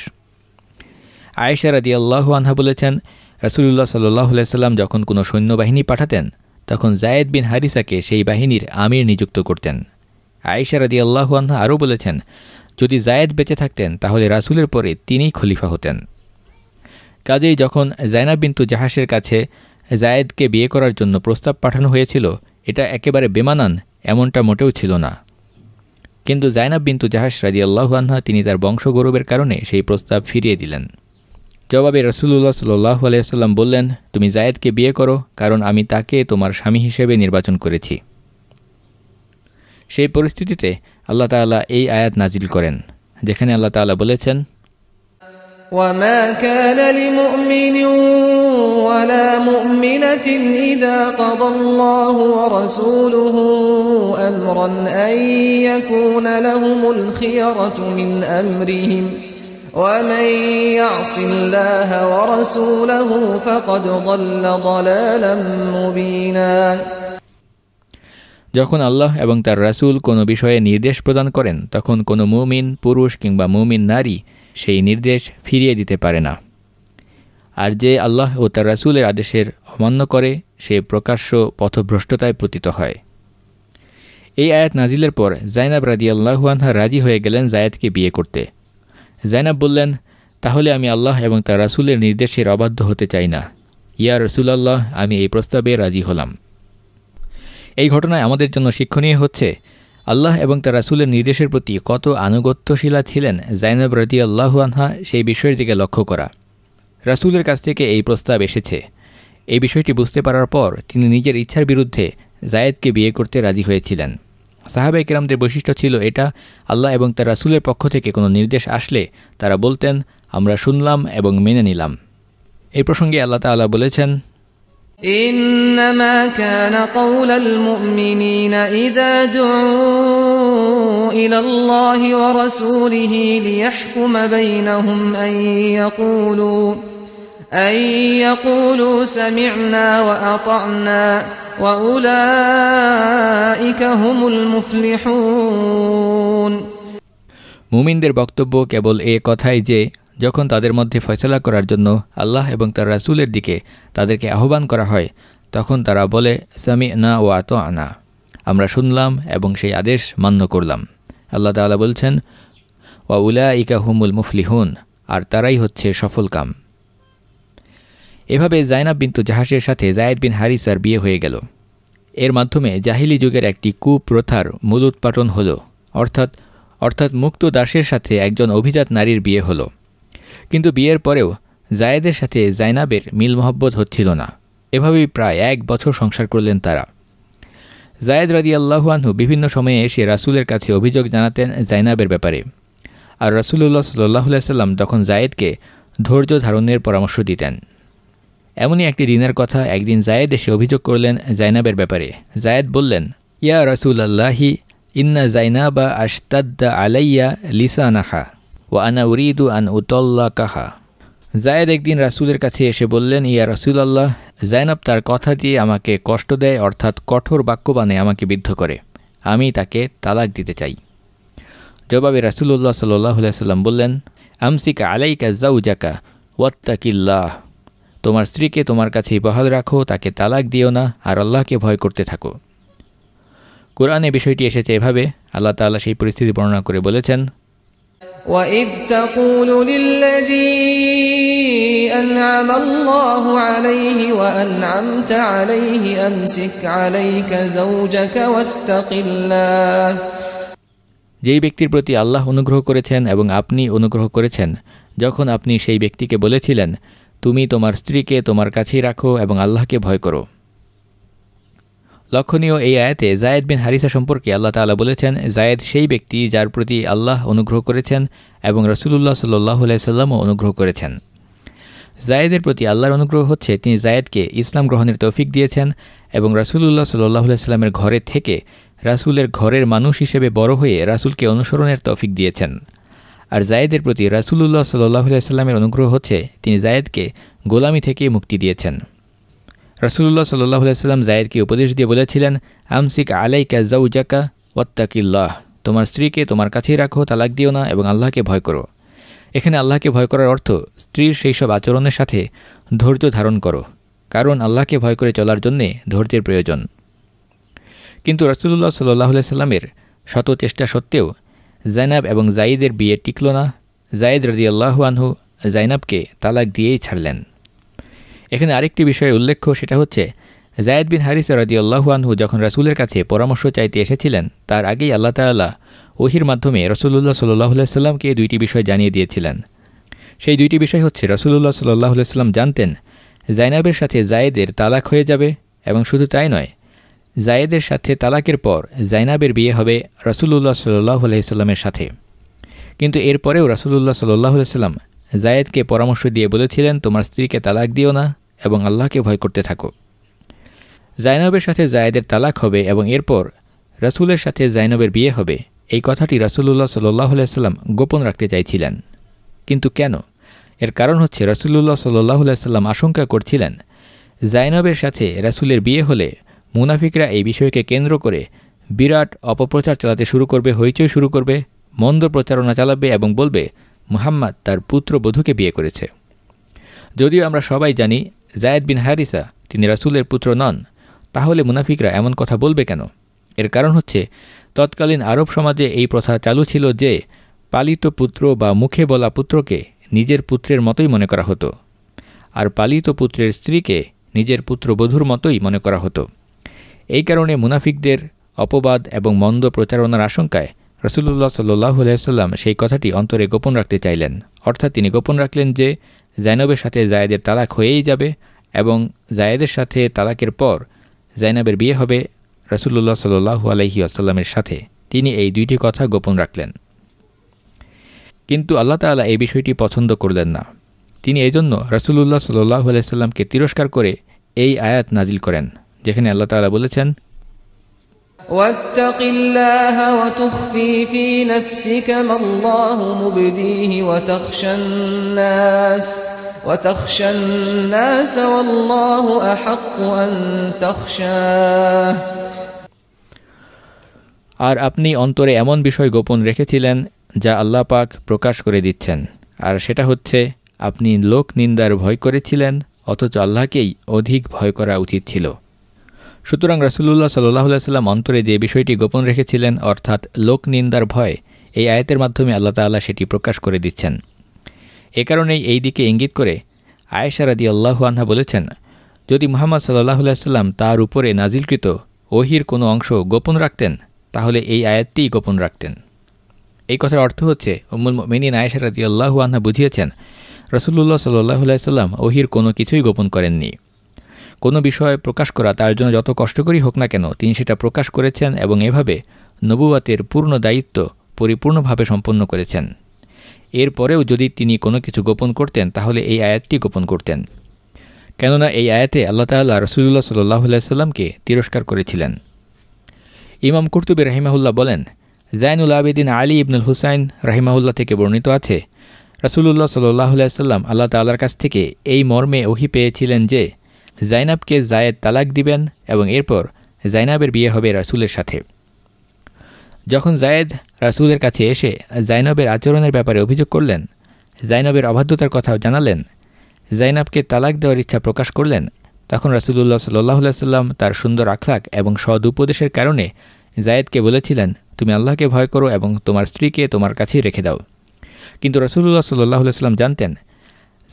আয়েশা রাদি আল্লাহু আনহা বলেছেন রাসুল্লাহ সাল্লাহ সাল্লাম যখন কোনো সৈন্যবাহিনী পাঠাতেন তখন জায়েদ বিন হারিসাকে সেই বাহিনীর আমির নিযুক্ত করতেন আয়েশা রাদি আল্লাহুয়ান্না আরও বলেছেন যদি জায়েদ বেঁচে থাকতেন তাহলে রাসুলের পরে তিনিই খলিফা হতেন কাজেই যখন জায়না বিন্তু জাহাসের কাছে জায়েদকে বিয়ে করার জন্য প্রস্তাব পাঠানো হয়েছিল এটা একেবারে বেমানান এমনটা মোটেও ছিল না কিন্তু জায়নাব বিন্তু জাহাস রাজি আল্লাহুয়ান্না তিনি তার বংশগৌরবের কারণে সেই প্রস্তাব ফিরিয়ে দিলেন জবাবে রসুল্লাহ সাল্লাহ আলাইসাল্লাম বললেন তুমি জায়েদকে বিয়ে করো কারণ আমি তাকে তোমার স্বামী হিসেবে নির্বাচন করেছি সেই পরিস্থিতিতে আল্লাহ তালা এই আয়াত নাজিল করেন যেখানে আল্লাহ তালা বলেছেন وما كان لمؤمن ولا مؤمنة إذا قضى الله ورسوله أمرا أن يكون لهم الخيرة من أمرهم ۖ যখন আল্লাহ এবং তার রাসুল কোনো বিষয়ে নির্দেশ প্রদান করেন তখন কোনো মুমিন পুরুষ কিংবা মুমিন নারী সেই নির্দেশ ফিরিয়ে দিতে পারে না আর যে আল্লাহ ও তার রাসুলের আদেশের অমান্য করে সে প্রকাশ্য পথভ্রষ্টতায় পতিত হয় এই আয়াত নাজিলের পর জাইনাব রাজি আল্লাহুয়ানহা রাজি হয়ে গেলেন জায়াতকে বিয়ে করতে জাইনাব বললেন তাহলে আমি আল্লাহ এবং তার রাসুলের নির্দেশের অবাধ্য হতে চাই না ইয়া রসুলাল্লাহ আমি এই প্রস্তাবে রাজি হলাম এই ঘটনায় আমাদের জন্য শিক্ষণীয় হচ্ছে আল্লাহ এবং তার রাসুলের নির্দেশের প্রতি কত আনুগত্যশীলা ছিলেন জাইনাব রাজি আল্লাহ আনহা সেই বিষয়ের দিকে লক্ষ্য করা রাসুলের কাছ থেকে এই প্রস্তাব এসেছে এই বিষয়টি বুঝতে পারার পর তিনি নিজের ইচ্ছার বিরুদ্ধে জায়েদকে বিয়ে করতে রাজি হয়েছিলেন সাহাবে কিরামদের বৈশিষ্ট্য ছিল এটা আল্লাহ এবং তার রাসুলের পক্ষ থেকে কোনো নির্দেশ আসলে তারা বলতেন আমরা শুনলাম এবং মেনে নিলাম এই প্রসঙ্গে আল্লাহ তাল্লাহ বলেছেন إنما أن يقولوا سمعنا وأطعنا وأولئك هم المفلحون মুমিনদের বক্তব্য কেবল এ কথাই যে যখন তাদের মধ্যে ফয়সলা করার জন্য আল্লাহ এবং তার রাসুলের দিকে তাদেরকে আহ্বান করা হয় তখন তারা বলে সামি না ও আত আনা আমরা শুনলাম এবং সেই আদেশ মান্য করলাম আল্লাহ তালা বলছেন ওয়া উলা ইকা হুমুল মুফলিহুন আর তারাই হচ্ছে সফল কাম এভাবে জাইনাব বিন্তু জাহাসের সাথে জায়দ বিন হারিসার বিয়ে হয়ে গেল এর মাধ্যমে জাহিলি যুগের একটি কুপ্রথার মূল উৎপাটন হল অর্থাৎ অর্থাৎ মুক্ত দাসের সাথে একজন অভিজাত নারীর বিয়ে হলো কিন্তু বিয়ের পরেও জায়েদের সাথে জাইনাবের মিল মহব্বত হচ্ছিল না এভাবেই প্রায় এক বছর সংসার করলেন তারা জায়েদ রাজি আল্লাহুয়ানহু বিভিন্ন সময়ে এসে রাসুলের কাছে অভিযোগ জানাতেন জাইনাবের ব্যাপারে আর রাসুল্লাহ সাল্লাহ সাল্লাম তখন জায়েদকে ধৈর্য ধারণের পরামর্শ দিতেন এমনই একটি দিনের কথা একদিন জায়েদ এসে অভিযোগ করলেন জাইনাবের ব্যাপারে জায়েদ বললেন ইয়া রসুল আল্লাহি ইন্না জাইনাবা আশতাদ্দা আলাইয়া লিসানাহা ও আনা উরিদু আন উতল্লা কাহা জায়েদ একদিন রাসুলের কাছে এসে বললেন ইয়া রসুল আল্লাহ জাইনাব তার কথা দিয়ে আমাকে কষ্ট দেয় অর্থাৎ কঠোর বাক্যবাণে আমাকে বিদ্ধ করে আমি তাকে তালাক দিতে চাই জবাবে রাসুল্লাহ সাল্লাহ সাল্লাম বললেন আমসিকা আলাইকা জাউজাকা ওয়াত্তাকিল্লাহ তোমার স্ত্রীকে তোমার কাছেই বহাল রাখো তাকে তালাক দিও না আর আল্লাহকে ভয় করতে থাকো কোরআনে বিষয়টি এসেছে এভাবে আল্লাহ তাল্লাহ সেই পরিস্থিতি বর্ণনা করে বলেছেন وَإِذْ تَقُولُ لِلَّذِي أَنْعَمَ اللَّهُ عَلَيْهِ যেই ব্যক্তির প্রতি আল্লাহ অনুগ্রহ করেছেন এবং আপনি অনুগ্রহ করেছেন যখন আপনি সেই ব্যক্তিকে বলেছিলেন তুমি তোমার স্ত্রীকে তোমার কাছেই রাখো এবং আল্লাহকে ভয় করো লক্ষণীয় এই আয়াতে জায়েদ বিন হারিসা সম্পর্কে আল্লাহ তালা বলেছেন জায়েদ সেই ব্যক্তি যার প্রতি আল্লাহ অনুগ্রহ করেছেন এবং রসুলুল্লাহ সাল্লাহ সাল্লামও অনুগ্রহ করেছেন জায়েদের প্রতি আল্লাহর অনুগ্রহ হচ্ছে তিনি জায়েদকে ইসলাম গ্রহণের তৌফিক দিয়েছেন এবং রাসুলুল্লাহ সাল্লাহ সাল্লামের ঘরে থেকে রাসুলের ঘরের মানুষ হিসেবে বড় হয়ে রাসুলকে অনুসরণের তৌফিক দিয়েছেন আর জায়েদের প্রতি রাসুলুল্লাহ সাল্লাহ সাল্লামের অনুগ্রহ হচ্ছে তিনি জায়েদকে গোলামি থেকে মুক্তি দিয়েছেন রাসুলুল্লাহ সাল্লাহ সাল্লাম জায়েদকে উপদেশ দিয়ে বলেছিলেন আমসিক আলাইকা জাউজাকা ওত্তাকিল্লাহ তোমার স্ত্রীকে তোমার কাছেই রাখো তালাক দিও না এবং আল্লাহকে ভয় করো এখানে আল্লাহকে ভয় করার অর্থ স্ত্রীর সেই সব আচরণের সাথে ধৈর্য ধারণ করো কারণ আল্লাহকে ভয় করে চলার জন্যে ধৈর্যের প্রয়োজন কিন্তু রসুল্লাহ সাল্লাহ সাল্লামের শত চেষ্টা সত্ত্বেও জাইনাব এবং জাইদের বিয়ে টিকল না জায়েদ রদিয়াল্লাহু আনহু জাইনাবকে তালাক দিয়েই ছাড়লেন এখানে আরেকটি বিষয় উল্লেখ্য সেটা হচ্ছে জায়েদ বিন হারিস রদিয়াল্লাহু আনহু যখন রাসুলের কাছে পরামর্শ চাইতে এসেছিলেন তার আগেই আল্লাহ তাল্লাহ ওহির মাধ্যমে রসুল্লাহ সাল্লাহ সাল্লামকে দুইটি বিষয় জানিয়ে দিয়েছিলেন সেই দুইটি বিষয় হচ্ছে রসুল্লাহ সাল্লাহ সাল্লাম জানতেন জাইনাবের সাথে জায়েদের তালাক হয়ে যাবে এবং শুধু তাই নয় জায়েদের সাথে তালাকের পর জাইনাবের বিয়ে হবে রসুল্লাহ সাল্লাহ আলহিসাল্লামের সাথে কিন্তু এরপরেও রসুল্লাহ সাল্লাহ সাল্লাম জায়েদকে পরামর্শ দিয়ে বলেছিলেন তোমার স্ত্রীকে তালাক দিও না এবং আল্লাহকে ভয় করতে থাকো জাইনবের সাথে জায়েদের তালাক হবে এবং এরপর রসুলের সাথে জাইনবের বিয়ে হবে এই কথাটি রসুল্লাহ সাল্লাহ সাল্লাম গোপন রাখতে চাইছিলেন কিন্তু কেন এর কারণ হচ্ছে রসুল্লাহ সাল্লাহ সাল্লাম আশঙ্কা করছিলেন জাইনবের সাথে রসুলের বিয়ে হলে মুনাফিকরা এই বিষয়কে কেন্দ্র করে বিরাট অপপ্রচার চালাতে শুরু করবে হইচই শুরু করবে মন্দ প্রচারণা চালাবে এবং বলবে মুহাম্মদ তার পুত্র বধুকে বিয়ে করেছে যদিও আমরা সবাই জানি জায়েদ বিন হারিসা তিনি রাসুলের পুত্র নন তাহলে মুনাফিকরা এমন কথা বলবে কেন এর কারণ হচ্ছে তৎকালীন আরব সমাজে এই প্রথা চালু ছিল যে পালিত পুত্র বা মুখে বলা পুত্রকে নিজের পুত্রের মতোই মনে করা হতো আর পালিত পুত্রের স্ত্রীকে নিজের পুত্রবধূর মতোই মনে করা হতো এই কারণে মুনাফিকদের অপবাদ এবং মন্দ প্রচারণার আশঙ্কায় রসুল্লাহ সাল্লু আলাইসাল্লাম সেই কথাটি অন্তরে গোপন রাখতে চাইলেন অর্থাৎ তিনি গোপন রাখলেন যে জাইনবের সাথে জায়েদের তালাক হয়েই যাবে এবং জায়েদের সাথে তালাকের পর জাইনবের বিয়ে হবে রসুল্লাহ সাল্লু আলহি আসাল্লামের সাথে তিনি এই দুইটি কথা গোপন রাখলেন কিন্তু আল্লাহ তালা এই বিষয়টি পছন্দ করলেন না তিনি এজন্য রসুল্লাহ সাল্লু আলাইসাল্লামকে তিরস্কার করে এই আয়াত নাজিল করেন যেখানে আল্লাহ তালা বলেছেন واتق الله وتخفي في نفسك ما الله مبديه وتخشى الناس وتخشى الناس والله تخشاه আর আপনি অন্তরে এমন বিষয় গোপন রেখেছিলেন যা আল্লাহ পাক প্রকাশ করে দিচ্ছেন আর সেটা হচ্ছে আপনি লোক নিন্দার ভয় করেছিলেন অথচ আল্লাহকেই অধিক ভয় করা উচিত ছিল সুতরাং রাসুল্লাহ সাল্লাহ সাল্লাম অন্তরে যে বিষয়টি গোপন রেখেছিলেন অর্থাৎ লোক নিন্দার ভয় এই আয়াতের মাধ্যমে আল্লাহ তাল্লাহ সেটি প্রকাশ করে দিচ্ছেন এ কারণেই এই দিকে ইঙ্গিত করে আয়েশা রাদি আল্লাহু আনহা বলেছেন যদি মোহাম্মদ সাল্লাহ সাল্লাম তার উপরে নাজিলকৃত ওহির কোনো অংশ গোপন রাখতেন তাহলে এই আয়াতটিই গোপন রাখতেন এই কথার অর্থ হচ্ছে উমুল মেনিন আয়েশা রাদি আল্লাহু আনহা বুঝিয়েছেন রসুল্লাহ সাল্লাহ সাল্লাম ওহির কোনো কিছুই গোপন করেননি কোনো বিষয় প্রকাশ করা তার জন্য যত কষ্টকরই হোক না কেন তিনি সেটা প্রকাশ করেছেন এবং এভাবে নবুয়াতের পূর্ণ দায়িত্ব পরিপূর্ণভাবে সম্পন্ন করেছেন এরপরেও যদি তিনি কোনো কিছু গোপন করতেন তাহলে এই আয়াতটি গোপন করতেন কেননা এই আয়াতে আল্লাহ তাল্লাহ রসুল্লাহ সাল্লাহ সাল্লামকে তিরস্কার করেছিলেন ইমাম কর্তুবী রাহিমাহুল্লাহ বলেন জাইনুল আবেদিন আলী ইবনুল হুসাইন রাহিমাহুল্লাহ থেকে বর্ণিত আছে রসুল্লাহ সাল্লাহ সাল্লাম আল্লাহ তাল্লাহর কাছ থেকে এই মর্মে ওহি পেয়েছিলেন যে জাইনাবকে জায়েদ তালাক দিবেন এবং এরপর জাইনাবের বিয়ে হবে রাসুলের সাথে যখন জায়েদ রাসুলের কাছে এসে জাইনবের আচরণের ব্যাপারে অভিযোগ করলেন জাইনবের অবাধ্যতার কথাও জানালেন জাইনাবকে তালাক দেওয়ার ইচ্ছা প্রকাশ করলেন তখন রাসুলুল্লাহ সাল্লাহ সাল্লাম তার সুন্দর আখলাক এবং সদ উপদেশের কারণে জায়েদকে বলেছিলেন তুমি আল্লাহকে ভয় করো এবং তোমার স্ত্রীকে তোমার কাছেই রেখে দাও কিন্তু রসুল্লাহ সাল্লাহ সাল্লাম জানতেন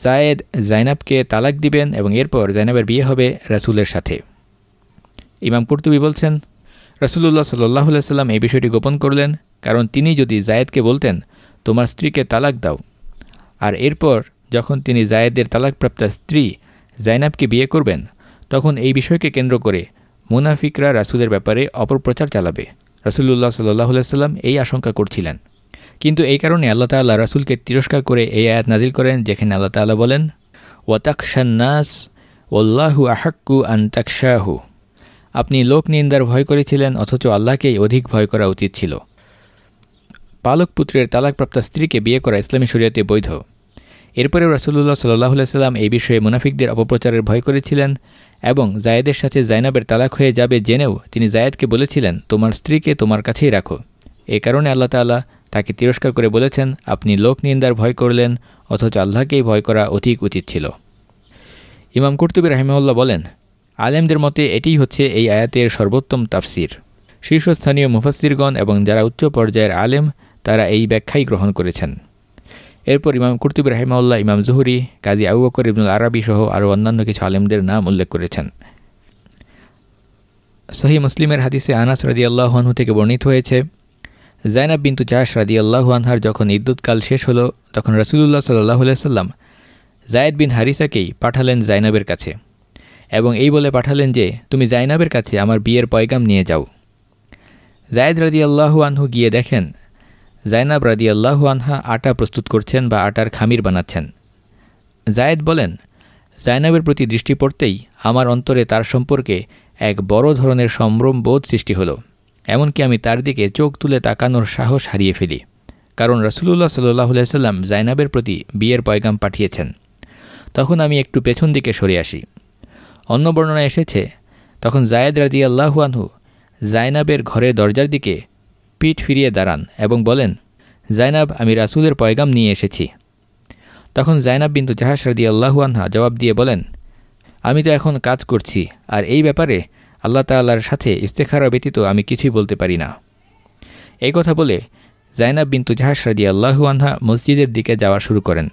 জায়েদ জাইনাবকে তালাক দিবেন এবং এরপর জাইনাবের বিয়ে হবে রাসুলের সাথে ইমাম কুর্তুবি বলছেন রাসুলুল্লাহ সাল্লাহ সাল্লাম এই বিষয়টি গোপন করলেন কারণ তিনি যদি জায়েদকে বলতেন তোমার স্ত্রীকে তালাক দাও আর এরপর যখন তিনি জায়েদের তালাকপ্রাপ্তা স্ত্রী জাইনাবকে বিয়ে করবেন তখন এই বিষয়কে কেন্দ্র করে মুনাফিকরা রাসুলের ব্যাপারে অপপ্রচার চালাবে রাসুলুল্লাহ সাল্লাহ সাল্লাম এই আশঙ্কা করছিলেন কিন্তু এই কারণে আল্লাহ তাল্লাহ রাসুলকে তিরস্কার করে এই আয়াত নাজিল করেন যেখানে আল্লাহ তাল্লাহ বলেন ওয়াতাকশান্নাস ওল্লাহু আহাক্কু আন্তাকশাহু আপনি লোক নিন্দার ভয় করেছিলেন অথচ আল্লাহকেই অধিক ভয় করা উচিত ছিল পালক পুত্রের তালাকপ্রাপ্ত স্ত্রীকে বিয়ে করা ইসলামী শরিয়াতে বৈধ এরপরেও রাসুল্লাহ সাল্লাহ সাল্লাম এই বিষয়ে মুনাফিকদের অপপ্রচারের ভয় করেছিলেন এবং জায়েদের সাথে জাইনাবের তালাক হয়ে যাবে জেনেও তিনি জায়েদকে বলেছিলেন তোমার স্ত্রীকে তোমার কাছেই রাখো এ কারণে আল্লাহ তাল্লাহ তাকে তিরস্কার করে বলেছেন আপনি লোক নিন্দার ভয় করলেন অথচ আল্লাহকেই ভয় করা অধিক উচিত ছিল ইমাম কুর্তুবী রাহিমউল্লাহ বলেন আলেমদের মতে এটিই হচ্ছে এই আয়াতের সর্বোত্তম তাফসির শীর্ষস্থানীয় মুফাসিরগণ এবং যারা উচ্চ পর্যায়ের আলেম তারা এই ব্যাখ্যাই গ্রহণ করেছেন এরপর ইমাম কুর্তুবী রাহিমাউল্লাহ ইমাম জহুরি কাজী আবু ইবনুল আরবি সহ আরও অন্যান্য কিছু আলেমদের নাম উল্লেখ করেছেন সহি মুসলিমের হাদিসে আনাস আল্লাহনু থেকে বর্ণিত হয়েছে জাইনাব বিন্তু জাহাস রাদি আল্লাহু আনহার যখন ইদ্যুৎকাল শেষ হলো তখন রসুলুল্লাহ সাল্লাহ সাল্লাম জায়দ বিন হারিসাকেই পাঠালেন জাইনাবের কাছে এবং এই বলে পাঠালেন যে তুমি জাইনাবের কাছে আমার বিয়ের পয়গাম নিয়ে যাও জায়দ রাদি আল্লাহু আনহু গিয়ে দেখেন জাইনাব রাদি আল্লাহু আনহা আটা প্রস্তুত করছেন বা আটার খামির বানাচ্ছেন জায়েদ বলেন জাইনাবের প্রতি দৃষ্টি পড়তেই আমার অন্তরে তার সম্পর্কে এক বড় ধরনের সম্ভ্রম বোধ সৃষ্টি হলো এমনকি আমি তার দিকে চোখ তুলে তাকানোর সাহস হারিয়ে ফেলি কারণ রসুল্লাহ সাল্লাহ সাল্লাম জাইনাবের প্রতি বিয়ের পয়গাম পাঠিয়েছেন তখন আমি একটু পেছন দিকে সরে আসি অন্য বর্ণনা এসেছে তখন জায়েদ রাজি আল্লাহুয়ানহু জাইনাবের ঘরের দরজার দিকে পিঠ ফিরিয়ে দাঁড়ান এবং বলেন জাইনাব আমি রাসুলের পয়গাম নিয়ে এসেছি তখন জাইনাব বিন্দু জাহাস রাজি আল্লাহুয়ানহা জবাব দিয়ে বলেন আমি তো এখন কাজ করছি আর এই ব্যাপারে আল্লাহ তাল্লার সাথে ইস্তেখারা ব্যতীত আমি কিছুই বলতে পারি না এই কথা বলে জাইনাব বিন তুজাহাস রাদি আল্লাহু আনহা মসজিদের দিকে যাওয়া শুরু করেন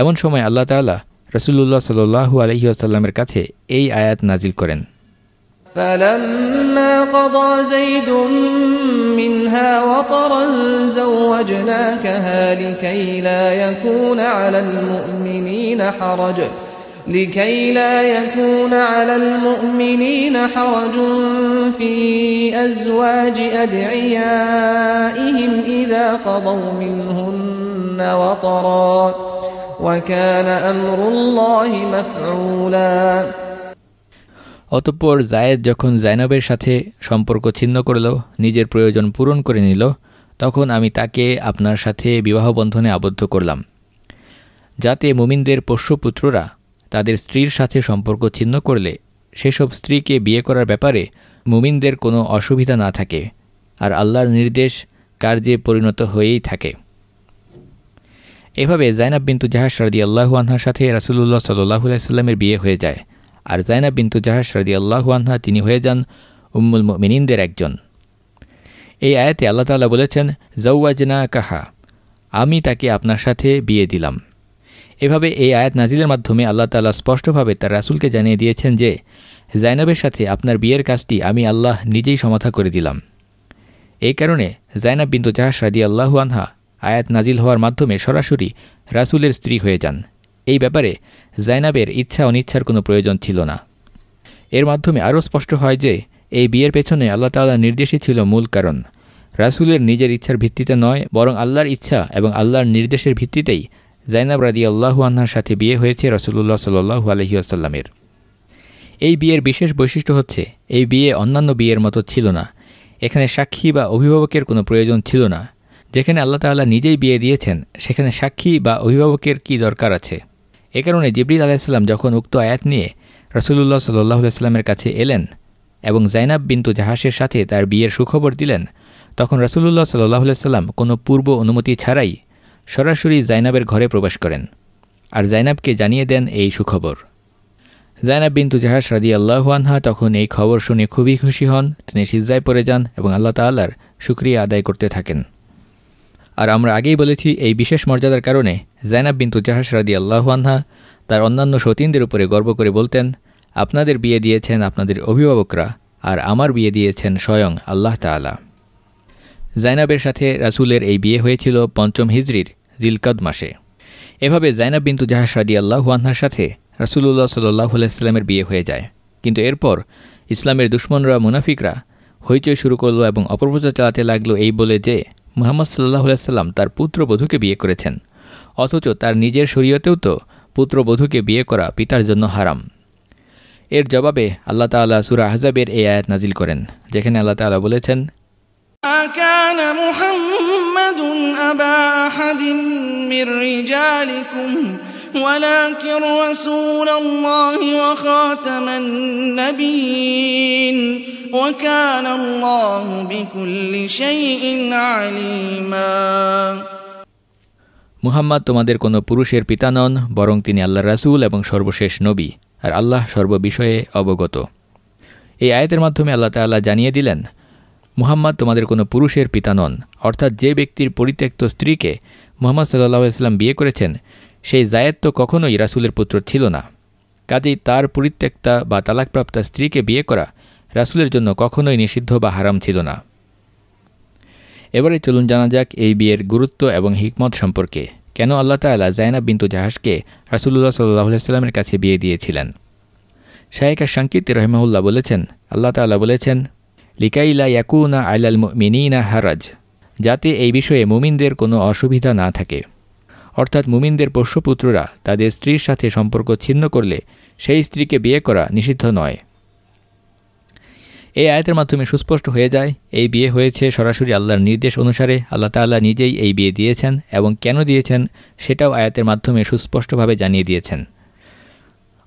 এমন সময় আল্লাহ তাল্লাহ রসুল্লাহ সাল্লু আলহিউসাল্লামের কাছে এই আয়াত নাজিল করেন فلما لكي لا يكون على المؤمنين حرج في أزواج أدعيائهم إذا قضوا منهن وطرا وكان أمر الله مفعولا অতঃপর জায়েদ যখন জাইনবের সাথে সম্পর্ক ছিন্ন করল নিজের প্রয়োজন পূরণ করে নিল তখন আমি তাকে আপনার সাথে বিবাহ বন্ধনে আবদ্ধ করলাম যাতে মুমিনদের পোষ্যপুত্ররা তাদের স্ত্রীর সাথে সম্পর্ক ছিন্ন করলে সেসব স্ত্রীকে বিয়ে করার ব্যাপারে মুমিনদের কোনো অসুবিধা না থাকে আর আল্লাহর নির্দেশ কার্যে পরিণত হয়েই থাকে এভাবে জাইনাব বিন্তু জাহাজ রাদি আল্লাহু আনহার সাথে রাসুল্লাহ সাল্লু বিয়ে হয়ে যায় আর জাইনাব বিন্তু জাহাজ রাদি আল্লাহু আনহা তিনি হয়ে যান উম্মুল মিনিনদের একজন এই আয়াতে আল্লাহ তালা বলেছেন জৌয়াজনা কাহা আমি তাকে আপনার সাথে বিয়ে দিলাম এভাবে এই আয়াত নাজিলের মাধ্যমে আল্লাহ তালা স্পষ্টভাবে তার রাসুলকে জানিয়ে দিয়েছেন যে জাইনাবের সাথে আপনার বিয়ের কাজটি আমি আল্লাহ নিজেই সমাধা করে দিলাম এই কারণে জাইনাব বিন্দু জাহাস রাদি আল্লাহু আনহা আয়াত নাজিল হওয়ার মাধ্যমে সরাসরি রাসুলের স্ত্রী হয়ে যান এই ব্যাপারে জাইনাবের ইচ্ছা অনিচ্ছার কোনো প্রয়োজন ছিল না এর মাধ্যমে আরও স্পষ্ট হয় যে এই বিয়ের পেছনে আল্লাহ তাল্লাহ নির্দেশই ছিল মূল কারণ রাসুলের নিজের ইচ্ছার ভিত্তিতে নয় বরং আল্লাহর ইচ্ছা এবং আল্লাহর নির্দেশের ভিত্তিতেই জাইনাব রাদি আল্লাহু আনহার সাথে বিয়ে হয়েছে রসুল্লাহ সাল্লু আলহিউসাল্লামের এই বিয়ের বিশেষ বৈশিষ্ট্য হচ্ছে এই বিয়ে অন্যান্য বিয়ের মতো ছিল না এখানে সাক্ষী বা অভিভাবকের কোনো প্রয়োজন ছিল না যেখানে আল্লাহ তাল্লাহ নিজেই বিয়ে দিয়েছেন সেখানে সাক্ষী বা অভিভাবকের কি দরকার আছে এ কারণে জিবরিল আলাইসাল্লাম যখন উক্ত আয়াত নিয়ে রসুল্লাহ সাল্লাহ আলাইস্লামের কাছে এলেন এবং জাইনাব বিন্তু জাহাসের সাথে তার বিয়ের সুখবর দিলেন তখন রসুল্লাহ সাল্লাহ সাল্লাম কোনো পূর্ব অনুমতি ছাড়াই সরাসরি জাইনাবের ঘরে প্রবেশ করেন আর জাইনাবকে জানিয়ে দেন এই সুখবর জাইনাব বিন্তু জাহাজ রাদি আনহা তখন এই খবর শুনে খুবই খুশি হন তিনি সিজ্জায় পড়ে যান এবং আল্লাহ তাল্লার সুক্রিয়া আদায় করতে থাকেন আর আমরা আগেই বলেছি এই বিশেষ মর্যাদার কারণে জাইনাব বিন্তু জাহাজ রাদি আনহা তার অন্যান্য সতীনদের উপরে গর্ব করে বলতেন আপনাদের বিয়ে দিয়েছেন আপনাদের অভিভাবকরা আর আমার বিয়ে দিয়েছেন স্বয়ং আল্লাহ তালা জাইনাবের সাথে রাসুলের এই বিয়ে হয়েছিল পঞ্চম হিজরির জিলকদ মাসে এভাবে জাইনাব বিন্তু জাহাজ রাদি আল্লাহুয়ানহার সাথে রাসুলুল্লাহ সাল্লাহ আলাইস্লামের বিয়ে হয়ে যায় কিন্তু এরপর ইসলামের দুশ্মনরা মুনাফিকরা হইচই শুরু করল এবং অপপ্রচার চালাতে লাগলো এই বলে যে মুহাম্মদ সাল্লাহ আলাইস্লাম তার পুত্রবধূকে বিয়ে করেছেন অথচ তার নিজের শরীয়তেও তো পুত্রবধূকে বিয়ে করা পিতার জন্য হারাম এর জবাবে আল্লাহ তাল্লাহ সুরা আহজাবের এই আয়াত নাজিল করেন যেখানে আল্লাহ তাল্লাহ বলেছেন ما كان محمد أبا أحد من رجالكم ولكن رسول الله وخاتم النبيين وكان الله بكل شيء عليما মুহাম্মদ তোমাদের কোনো পুরুষের পিতা নন বরং তিনি আল্লাহ রাসুল এবং সর্বশেষ নবী আর আল্লাহ সর্ববিষয়ে অবগত এই আয়তের মাধ্যমে আল্লাহ তাল্লাহ জানিয়ে দিলেন মুহাম্মদ তোমাদের কোনো পুরুষের পিতা নন অর্থাৎ যে ব্যক্তির পরিত্যক্ত স্ত্রীকে মোহাম্মদ সাল্লাহ ইসলাম বিয়ে করেছেন সেই জায়েদ তো কখনোই রাসুলের পুত্র ছিল না কাজেই তার পরিত্যক্তা বা তালাকপ্রাপ্তা স্ত্রীকে বিয়ে করা রাসুলের জন্য কখনোই নিষিদ্ধ বা হারাম ছিল না এবারে চলুন জানা যাক এই বিয়ের গুরুত্ব এবং হিকমত সম্পর্কে কেন আল্লাহ তালা জায়না বিন্তু জাহাজকে রাসুল্লাহ সাল্লাহ কাছে বিয়ে দিয়েছিলেন শায়েকা শাঙ্কিত রহমাউল্লাহ বলেছেন আল্লাহ তাল্লাহ বলেছেন লিকাইলা ইয়াকুনা আইলাল মিনিনা হারাজ যাতে এই বিষয়ে মুমিনদের কোনো অসুবিধা না থাকে অর্থাৎ মুমিনদের পোষ্যপুত্ররা তাদের স্ত্রীর সাথে সম্পর্ক ছিন্ন করলে সেই স্ত্রীকে বিয়ে করা নিষিদ্ধ নয় এই আয়াতের মাধ্যমে সুস্পষ্ট হয়ে যায় এই বিয়ে হয়েছে সরাসরি আল্লাহর নির্দেশ অনুসারে আল্লাহ তাল্লাহ নিজেই এই বিয়ে দিয়েছেন এবং কেন দিয়েছেন সেটাও আয়াতের মাধ্যমে সুস্পষ্টভাবে জানিয়ে দিয়েছেন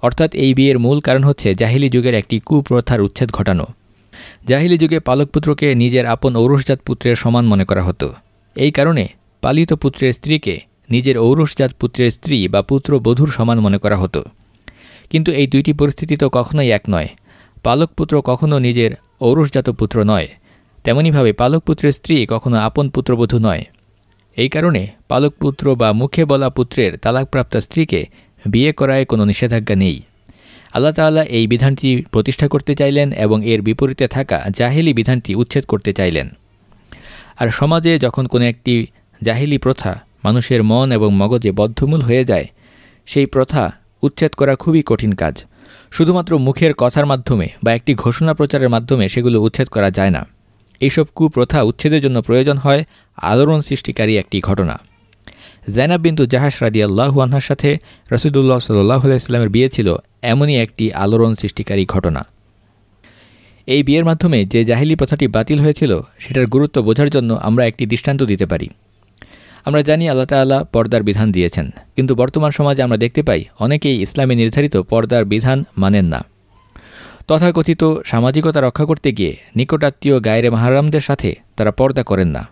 অর্থাৎ এই বিয়ের মূল কারণ হচ্ছে জাহিলি যুগের একটি কুপ্রথার উচ্ছেদ ঘটানো জাহিলি যুগে পালকপুত্রকে নিজের আপন ঔরসজাত পুত্রের সমান মনে করা হতো এই কারণে পালিত পুত্রের স্ত্রীকে নিজের ঔরসজাত পুত্রের স্ত্রী বা পুত্র বধূর সমান মনে করা হতো কিন্তু এই দুইটি পরিস্থিতি তো কখনোই এক নয় পালকপুত্র কখনও নিজের ঔরসজাত পুত্র নয় তেমনইভাবে পালকপুত্রের স্ত্রী কখনো আপন পুত্রবধূ নয় এই কারণে পালকপুত্র বা মুখে বলা পুত্রের তালাকপ্রাপ্ত স্ত্রীকে বিয়ে করায় কোনো নিষেধাজ্ঞা নেই আল্লাহ তাল্লাহ এই বিধানটি প্রতিষ্ঠা করতে চাইলেন এবং এর বিপরীতে থাকা জাহেলি বিধানটি উচ্ছেদ করতে চাইলেন আর সমাজে যখন কোনো একটি জাহিলি প্রথা মানুষের মন এবং মগজে বদ্ধমূল হয়ে যায় সেই প্রথা উচ্ছেদ করা খুবই কঠিন কাজ শুধুমাত্র মুখের কথার মাধ্যমে বা একটি ঘোষণা প্রচারের মাধ্যমে সেগুলো উচ্ছেদ করা যায় না এইসব কুপ্রথা উচ্ছেদের জন্য প্রয়োজন হয় আলোড়ন সৃষ্টিকারী একটি ঘটনা জ্যানাব বিন্দু জাহাস রাদি আনহার সাথে রসিদুল্লাহ সাল্লাহ ইসলামের বিয়ে ছিল এমনই একটি আলোড়ন সৃষ্টিকারী ঘটনা এই বিয়ের মাধ্যমে যে জাহিলি প্রথাটি বাতিল হয়েছিল সেটার গুরুত্ব বোঝার জন্য আমরা একটি দৃষ্টান্ত দিতে পারি আমরা জানি আল্লাহ তাল্লাহ পর্দার বিধান দিয়েছেন কিন্তু বর্তমান সমাজে আমরা দেখতে পাই অনেকেই ইসলামে নির্ধারিত পর্দার বিধান মানেন না তথাকথিত সামাজিকতা রক্ষা করতে গিয়ে নিকটাত্মীয় গায়ের মাহারামদের সাথে তারা পর্দা করেন না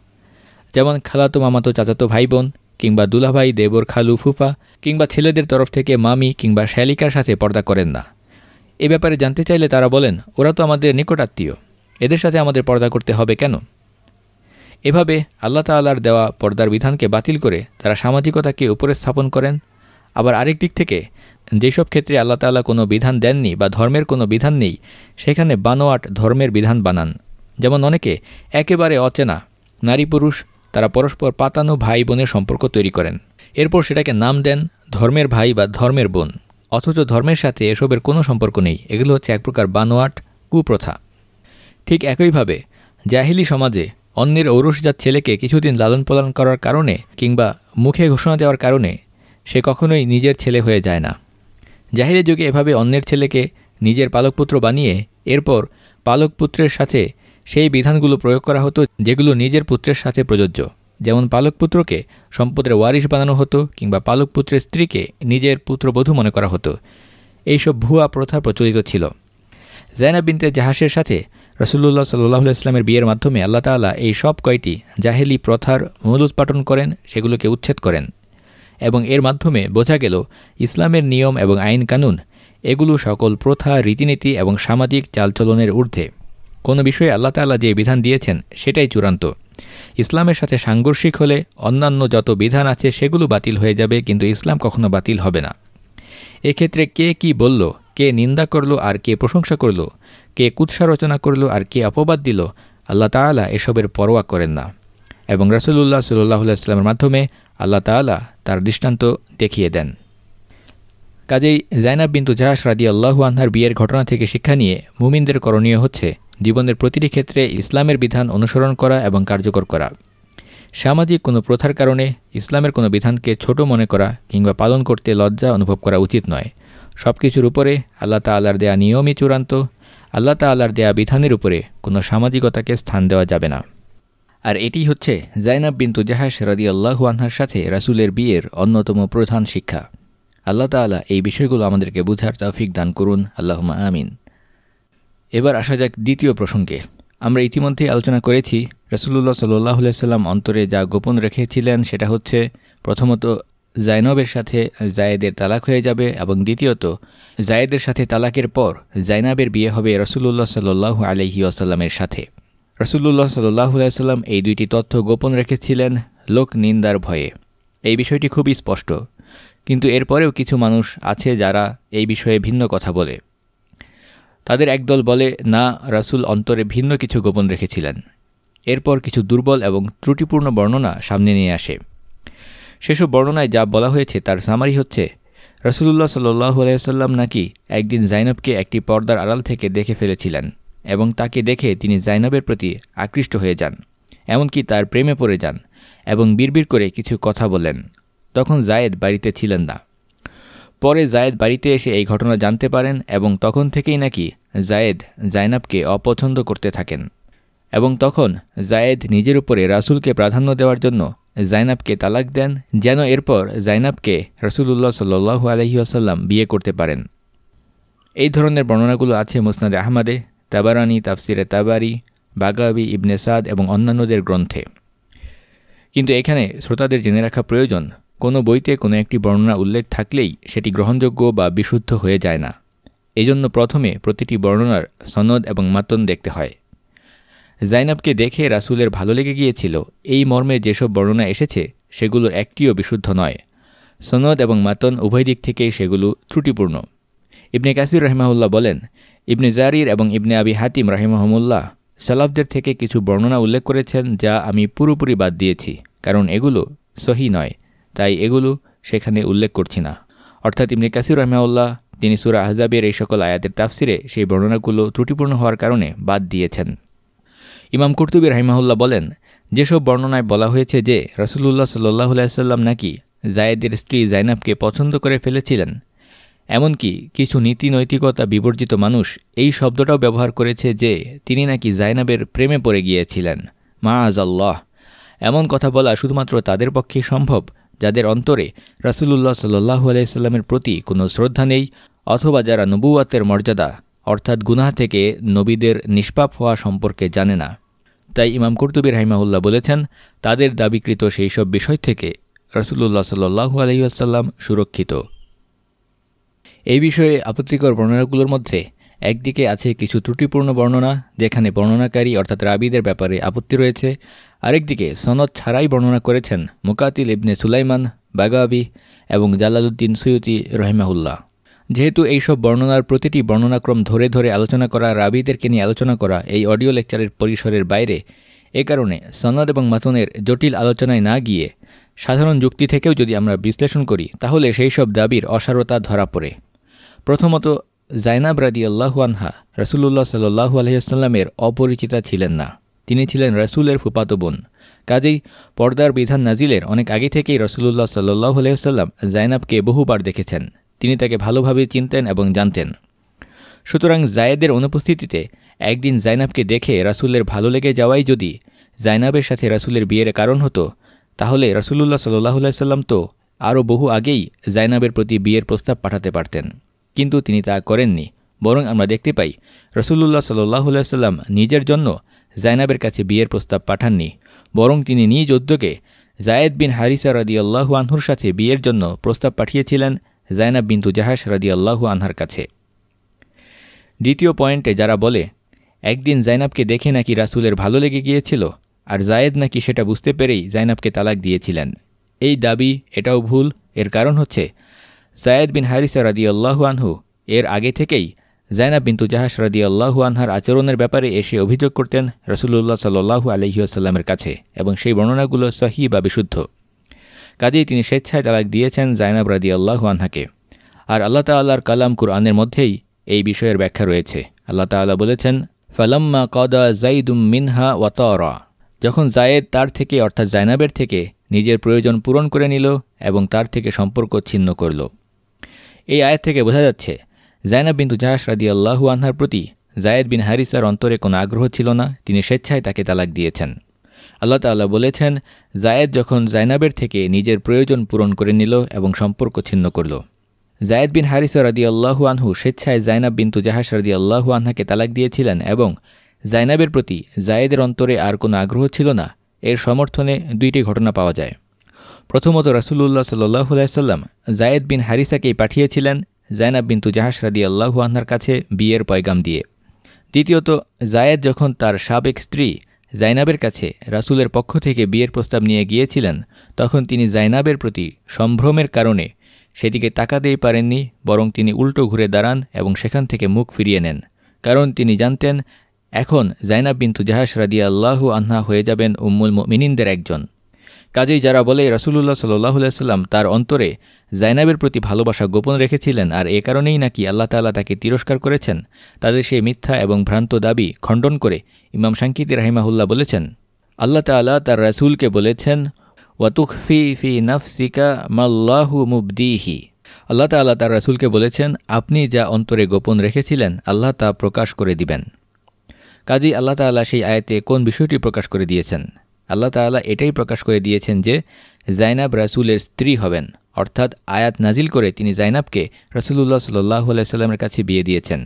যেমন খালাতো মামাতো চাচাতো ভাই বোন কিংবা দুলাভাই দেবর খালু ফুফা কিংবা ছেলেদের তরফ থেকে মামি কিংবা শ্যালিকার সাথে পর্দা করেন না এ ব্যাপারে জানতে চাইলে তারা বলেন ওরা তো আমাদের নিকটাত্মীয় এদের সাথে আমাদের পর্দা করতে হবে কেন এভাবে আল্লাহ তাল্লার দেওয়া পর্দার বিধানকে বাতিল করে তারা সামাজিকতাকে উপরে স্থাপন করেন আবার আরেক দিক থেকে যেসব ক্ষেত্রে আল্লাহ তাল্লাহ কোনো বিধান দেননি বা ধর্মের কোনো বিধান নেই সেখানে বানোয়াট ধর্মের বিধান বানান যেমন অনেকে একেবারে অচেনা নারী পুরুষ তারা পরস্পর পাতানো ভাই বোনের সম্পর্ক তৈরি করেন এরপর সেটাকে নাম দেন ধর্মের ভাই বা ধর্মের বোন অথচ ধর্মের সাথে এসবের কোনো সম্পর্ক নেই এগুলো হচ্ছে এক প্রকার বানোয়াট কুপ্রথা ঠিক একইভাবে জাহিলি সমাজে অন্যের ঔরসজাত ছেলেকে কিছুদিন লালন পালন করার কারণে কিংবা মুখে ঘোষণা দেওয়ার কারণে সে কখনোই নিজের ছেলে হয়ে যায় না জাহিলি যুগে এভাবে অন্যের ছেলেকে নিজের পালকপুত্র বানিয়ে এরপর পালকপুত্রের সাথে সেই বিধানগুলো প্রয়োগ করা হতো যেগুলো নিজের পুত্রের সাথে প্রযোজ্য যেমন পালক পুত্রকে সম্পদের ওয়ারিশ বানানো হতো কিংবা পালক পুত্রের স্ত্রীকে নিজের পুত্রবধূ মনে করা হতো এইসব ভুয়া প্রথা প্রচলিত ছিল জায়না বিনতে জাহাসের সাথে রসুল্লাহ সাল্লাহ ইসলামের বিয়ের মাধ্যমে আল্লাহ তালা এই সব কয়টি জাহেলি প্রথার মূল উৎপাটন করেন সেগুলোকে উচ্ছেদ করেন এবং এর মাধ্যমে বোঝা গেল ইসলামের নিয়ম এবং আইন কানুন এগুলো সকল প্রথা রীতিনীতি এবং সামাজিক চালচলনের ঊর্ধ্বে কোনো বিষয়ে আল্লাহ তাল্লাহ যে বিধান দিয়েছেন সেটাই চূড়ান্ত ইসলামের সাথে সাংঘর্ষিক হলে অন্যান্য যত বিধান আছে সেগুলো বাতিল হয়ে যাবে কিন্তু ইসলাম কখনো বাতিল হবে না এক্ষেত্রে কে কি বলল কে নিন্দা করল আর কে প্রশংসা করল কে কুৎসা রচনা করল আর কে অপবাদ দিল আল্লাহ তালা এসবের পরোয়া করেন না এবং রাসুল্লাহ সাল্লাহ ইসলামের মাধ্যমে আল্লাহ তালা তার দৃষ্টান্ত দেখিয়ে দেন কাজেই জাইনাব বিন্তু জাহাস রাদি আল্লাহু আনহার বিয়ের ঘটনা থেকে শিক্ষা নিয়ে মুমিনদের করণীয় হচ্ছে জীবনের প্রতিটি ক্ষেত্রে ইসলামের বিধান অনুসরণ করা এবং কার্যকর করা সামাজিক কোনো প্রথার কারণে ইসলামের কোনো বিধানকে ছোট মনে করা কিংবা পালন করতে লজ্জা অনুভব করা উচিত নয় সব কিছুর উপরে আল্লাহ তাল্লার দেয়া নিয়মই চূড়ান্ত আল্লাহ তাল্লার দেয়া বিধানের উপরে কোনো সামাজিকতাকে স্থান দেওয়া যাবে না আর এটি হচ্ছে জাইনাব বিন্তু জাহাস রাদি আল্লাহু আনহার সাথে রাসুলের বিয়ের অন্যতম প্রধান শিক্ষা আল্লাহ তালা এই বিষয়গুলো আমাদেরকে বুঝার তাফিক দান করুন আল্লাহমা আমিন এবার আসা যাক দ্বিতীয় প্রসঙ্গে আমরা ইতিমধ্যেই আলোচনা করেছি রসুল্লাহ সাল্লাহ সাল্লাম অন্তরে যা গোপন রেখেছিলেন সেটা হচ্ছে প্রথমত জাইনবের সাথে জায়েদের তালাক হয়ে যাবে এবং দ্বিতীয়ত জায়েদের সাথে তালাকের পর জাইনাবের বিয়ে হবে রসুল্লাহ সাল্লু আলহি আসাল্লামের সাথে রসুল্লাহ সাল্লাহ আলাইসাল্লাম এই দুইটি তথ্য গোপন রেখেছিলেন লোক নিন্দার ভয়ে এই বিষয়টি খুবই স্পষ্ট কিন্তু এরপরেও কিছু মানুষ আছে যারা এই বিষয়ে ভিন্ন কথা বলে তাদের একদল বলে না রাসুল অন্তরে ভিন্ন কিছু গোপন রেখেছিলেন এরপর কিছু দুর্বল এবং ত্রুটিপূর্ণ বর্ণনা সামনে নিয়ে আসে সেসব বর্ণনায় যা বলা হয়েছে তার সামারি হচ্ছে রসুল্লাহ সাল্লু আলাইসাল্লাম নাকি একদিন জাইনবকে একটি পর্দার আড়াল থেকে দেখে ফেলেছিলেন এবং তাকে দেখে তিনি জাইনবের প্রতি আকৃষ্ট হয়ে যান এমনকি তার প্রেমে পড়ে যান এবং বিড়বিড় করে কিছু কথা বলেন তখন জায়েদ বাড়িতে ছিলেন না পরে জায়েদ বাড়িতে এসে এই ঘটনা জানতে পারেন এবং তখন থেকেই নাকি জায়েদ জায়নাবকে অপছন্দ করতে থাকেন এবং তখন জায়েদ নিজের উপরে রাসুলকে প্রাধান্য দেওয়ার জন্য জাইনাবকে তালাক দেন যেন এরপর জাইনাবকে রসুলুল্লাহ সাল্লু আলহিউসাল্লাম বিয়ে করতে পারেন এই ধরনের বর্ণনাগুলো আছে মুসনাদ আহমাদে তাবারানি তাফসিরে তাবারি বাগাবি ইবনে সাদ এবং অন্যান্যদের গ্রন্থে কিন্তু এখানে শ্রোতাদের জেনে রাখা প্রয়োজন কোনো বইতে কোনো একটি বর্ণনা উল্লেখ থাকলেই সেটি গ্রহণযোগ্য বা বিশুদ্ধ হয়ে যায় না এজন্য প্রথমে প্রতিটি বর্ণনার সনদ এবং মাতন দেখতে হয় জাইনাবকে দেখে রাসুলের ভালো লেগে গিয়েছিল এই মর্মে যেসব বর্ণনা এসেছে সেগুলোর একটিও বিশুদ্ধ নয় সনদ এবং মাতন উভয় দিক থেকেই সেগুলো ত্রুটিপূর্ণ ইবনে কাসির রহমাউল্লাহ বলেন ইবনে জারির এবং ইবনে আবি হাতিম রাহিমাহমুল্লাহ সালাবদের থেকে কিছু বর্ণনা উল্লেখ করেছেন যা আমি পুরোপুরি বাদ দিয়েছি কারণ এগুলো সহি নয় তাই এগুলো সেখানে উল্লেখ করছি না অর্থাৎ ইমনি কাসির রহমাউল্লাহ তিনি সুরা আহজাবের এই সকল আয়াতের তাফসিরে সেই বর্ণনাগুলো ত্রুটিপূর্ণ হওয়ার কারণে বাদ দিয়েছেন ইমাম কুর্তুবী রাহিমাহুল্লাহ বলেন যেসব বর্ণনায় বলা হয়েছে যে রসুল্লাহ সাল্লাহ সাল্লাম নাকি জায়েদের স্ত্রী জাইনাবকে পছন্দ করে ফেলেছিলেন এমনকি কিছু নীতি নৈতিকতা বিবর্জিত মানুষ এই শব্দটাও ব্যবহার করেছে যে তিনি নাকি জাইনাবের প্রেমে পড়ে গিয়েছিলেন মা আজাল্লাহ এমন কথা বলা শুধুমাত্র তাদের পক্ষে সম্ভব যাদের অন্তরে রাসুলুল্লাহ সাল্লাহু আলাইস্লামের প্রতি কোনো শ্রদ্ধা নেই অথবা যারা নবুয়াতের মর্যাদা অর্থাৎ গুনাহ থেকে নবীদের নিষ্পাপ হওয়া সম্পর্কে জানে না তাই ইমাম কর্তুবী রাহিমাহুল্লাহ বলেছেন তাদের দাবিকৃত সেই সব বিষয় থেকে রসুল্লাহ সাল্লু আলহিউসাল্লাম সুরক্ষিত এই বিষয়ে আপত্তিকর বর্ণনাগুলোর মধ্যে একদিকে আছে কিছু ত্রুটিপূর্ণ বর্ণনা যেখানে বর্ণনাকারী অর্থাৎ রাবিদের ব্যাপারে আপত্তি রয়েছে আরেকদিকে সনদ ছাড়াই বর্ণনা করেছেন মুকাতিল ইবনে সুলাইমান বাগাবি এবং জালালুদ্দিন সৈয়দি রহিমাহুল্লাহ যেহেতু এইসব বর্ণনার প্রতিটি বর্ণনাক্রম ধরে ধরে আলোচনা করা রাবিদেরকে নিয়ে আলোচনা করা এই অডিও লেকচারের পরিসরের বাইরে এ কারণে সনদ এবং মাতনের জটিল আলোচনায় না গিয়ে সাধারণ যুক্তি থেকেও যদি আমরা বিশ্লেষণ করি তাহলে সেই সব দাবির অসারতা ধরা পড়ে প্রথমত জাইনাব রাদি আল্লাহু আনহা রসুল্লাহ সাল্লু আলহিহাস্লামের অপরিচিতা ছিলেন না তিনি ছিলেন রসুলের ফুপাতো বোন কাজেই পর্দার বিধান নাজিলের অনেক আগে থেকেই রসুলুল্লাহ সাল্লাহ আলহিহাল্লাম জাইনাবকে বহুবার দেখেছেন তিনি তাকে ভালোভাবে চিনতেন এবং জানতেন সুতরাং জায়েদের অনুপস্থিতিতে একদিন জাইনাবকে দেখে রাসুলের ভালো লেগে যাওয়াই যদি জাইনাবের সাথে রাসুলের বিয়ের কারণ হতো তাহলে রসুল্লাহ সাল্লাম তো আরও বহু আগেই জাইনাবের প্রতি বিয়ের প্রস্তাব পাঠাতে পারতেন কিন্তু তিনি তা করেননি বরং আমরা দেখতে পাই রসুল্লাহ সাল্লাহ সাল্লাম নিজের জন্য জাইনাবের কাছে বিয়ের প্রস্তাব পাঠাননি বরং তিনি নিজ উদ্যোগে জায়েদ বিন হারিসা রাদি আল্লাহু আনহুর সাথে বিয়ের জন্য প্রস্তাব পাঠিয়েছিলেন জাইনাব বিন্তু জাহাস রাদি আল্লাহু আনহার কাছে দ্বিতীয় পয়েন্টে যারা বলে একদিন জাইনাবকে দেখে নাকি রাসুলের ভালো লেগে গিয়েছিল আর জায়েদ নাকি সেটা বুঝতে পেরেই জাইনাবকে তালাক দিয়েছিলেন এই দাবি এটাও ভুল এর কারণ হচ্ছে জায়েদ বিন হারিসা রাদি আল্লাহু আনহু এর আগে থেকেই জায়না বিন্তু জাহাস রাদি আল্লাহু আনহার আচরণের ব্যাপারে এসে অভিযোগ করতেন রসুল্লাহ সাল্লু আলহিউসাল্লামের কাছে এবং সেই বর্ণনাগুলো সহি বা বিশুদ্ধ কাজেই তিনি স্বেচ্ছায় তালাক দিয়েছেন জায়নাব রাদি আল্লাহু আনহাকে আর আল্লাহ তাল্লাহর কালাম কুরআনের মধ্যেই এই বিষয়ের ব্যাখ্যা রয়েছে আল্লাহ তাল্লাহ বলেছেন ফালাম্মা কদা জাইদুম মিনহা ওয়াতরা যখন জায়েদ তার থেকে অর্থাৎ জায়নাবের থেকে নিজের প্রয়োজন পূরণ করে নিল এবং তার থেকে সম্পর্ক ছিন্ন করল এই আয়াত থেকে বোঝা যাচ্ছে জায়না বিন্দু জাহাস রাদি আল্লাহু আনহার প্রতি জায়েদ বিন হারিসার অন্তরে কোনো আগ্রহ ছিল না তিনি স্বেচ্ছায় তাকে তালাক দিয়েছেন আল্লাহ তাল্লাহ বলেছেন জায়েদ যখন জাইনাবের থেকে নিজের প্রয়োজন পূরণ করে নিল এবং সম্পর্ক ছিন্ন করল জায়েদ বিন হারিসা রাদি আল্লাহু আনহু স্বেচ্ছায় জাইনাব বিন্তু জাহাস রাদি আল্লাহু আনহাকে তালাক দিয়েছিলেন এবং জাইনাবের প্রতি জায়েদের অন্তরে আর কোনো আগ্রহ ছিল না এর সমর্থনে দুইটি ঘটনা পাওয়া যায় প্রথমত রাসুলুল্লাহ সাল্লাহ সাল্লাম জায়েদ বিন হারিসাকেই পাঠিয়েছিলেন জায়নাব বিন্তু জাহাস রাদি আল্লাহু আহনার কাছে বিয়ের পয়গাম দিয়ে দ্বিতীয়ত জায়েদ যখন তার সাবেক স্ত্রী জাইনাবের কাছে রাসুলের পক্ষ থেকে বিয়ের প্রস্তাব নিয়ে গিয়েছিলেন তখন তিনি জাইনাবের প্রতি সম্ভ্রমের কারণে সেদিকে তাকাতেই পারেননি বরং তিনি উল্টো ঘুরে দাঁড়ান এবং সেখান থেকে মুখ ফিরিয়ে নেন কারণ তিনি জানতেন এখন জাইনাব বিন্তু জাহাস রাদিয়া আল্লাহু আহ্না হয়ে যাবেন উম্মুল মিনিনদের একজন কাজেই যারা বলে রাসুলুল্লাহ সাল্লাহ সাল্লাম তার অন্তরে জাইনাবের প্রতি ভালোবাসা গোপন রেখেছিলেন আর এ কারণেই নাকি আল্লাহ তাল্লাহ তাকে তিরস্কার করেছেন তাদের সেই মিথ্যা এবং ভ্রান্ত দাবি খণ্ডন করে ইমাম সাংকিতি রাহিমাহুল্লাহ বলেছেন আল্লাহ তাল্লাহ তার রাসুলকে বলেছেন ওয়াতুখফি ফি নাফসিকা মাল্লাহু মুবদিহি আল্লাহ তাল্লাহ তার রাসুলকে বলেছেন আপনি যা অন্তরে গোপন রেখেছিলেন আল্লাহ তা প্রকাশ করে দিবেন কাজী আল্লাহ তাল্লাহ সেই আয়তে কোন বিষয়টি প্রকাশ করে দিয়েছেন আল্লাহ তাআলা এটাই প্রকাশ করে দিয়েছেন যে জাইনাব রাসুলের স্ত্রী হবেন অর্থাৎ আয়াত নাজিল করে তিনি জাইনাবকে রসুল্লাহ সাল্লাহ আলাইস্লামের কাছে বিয়ে দিয়েছেন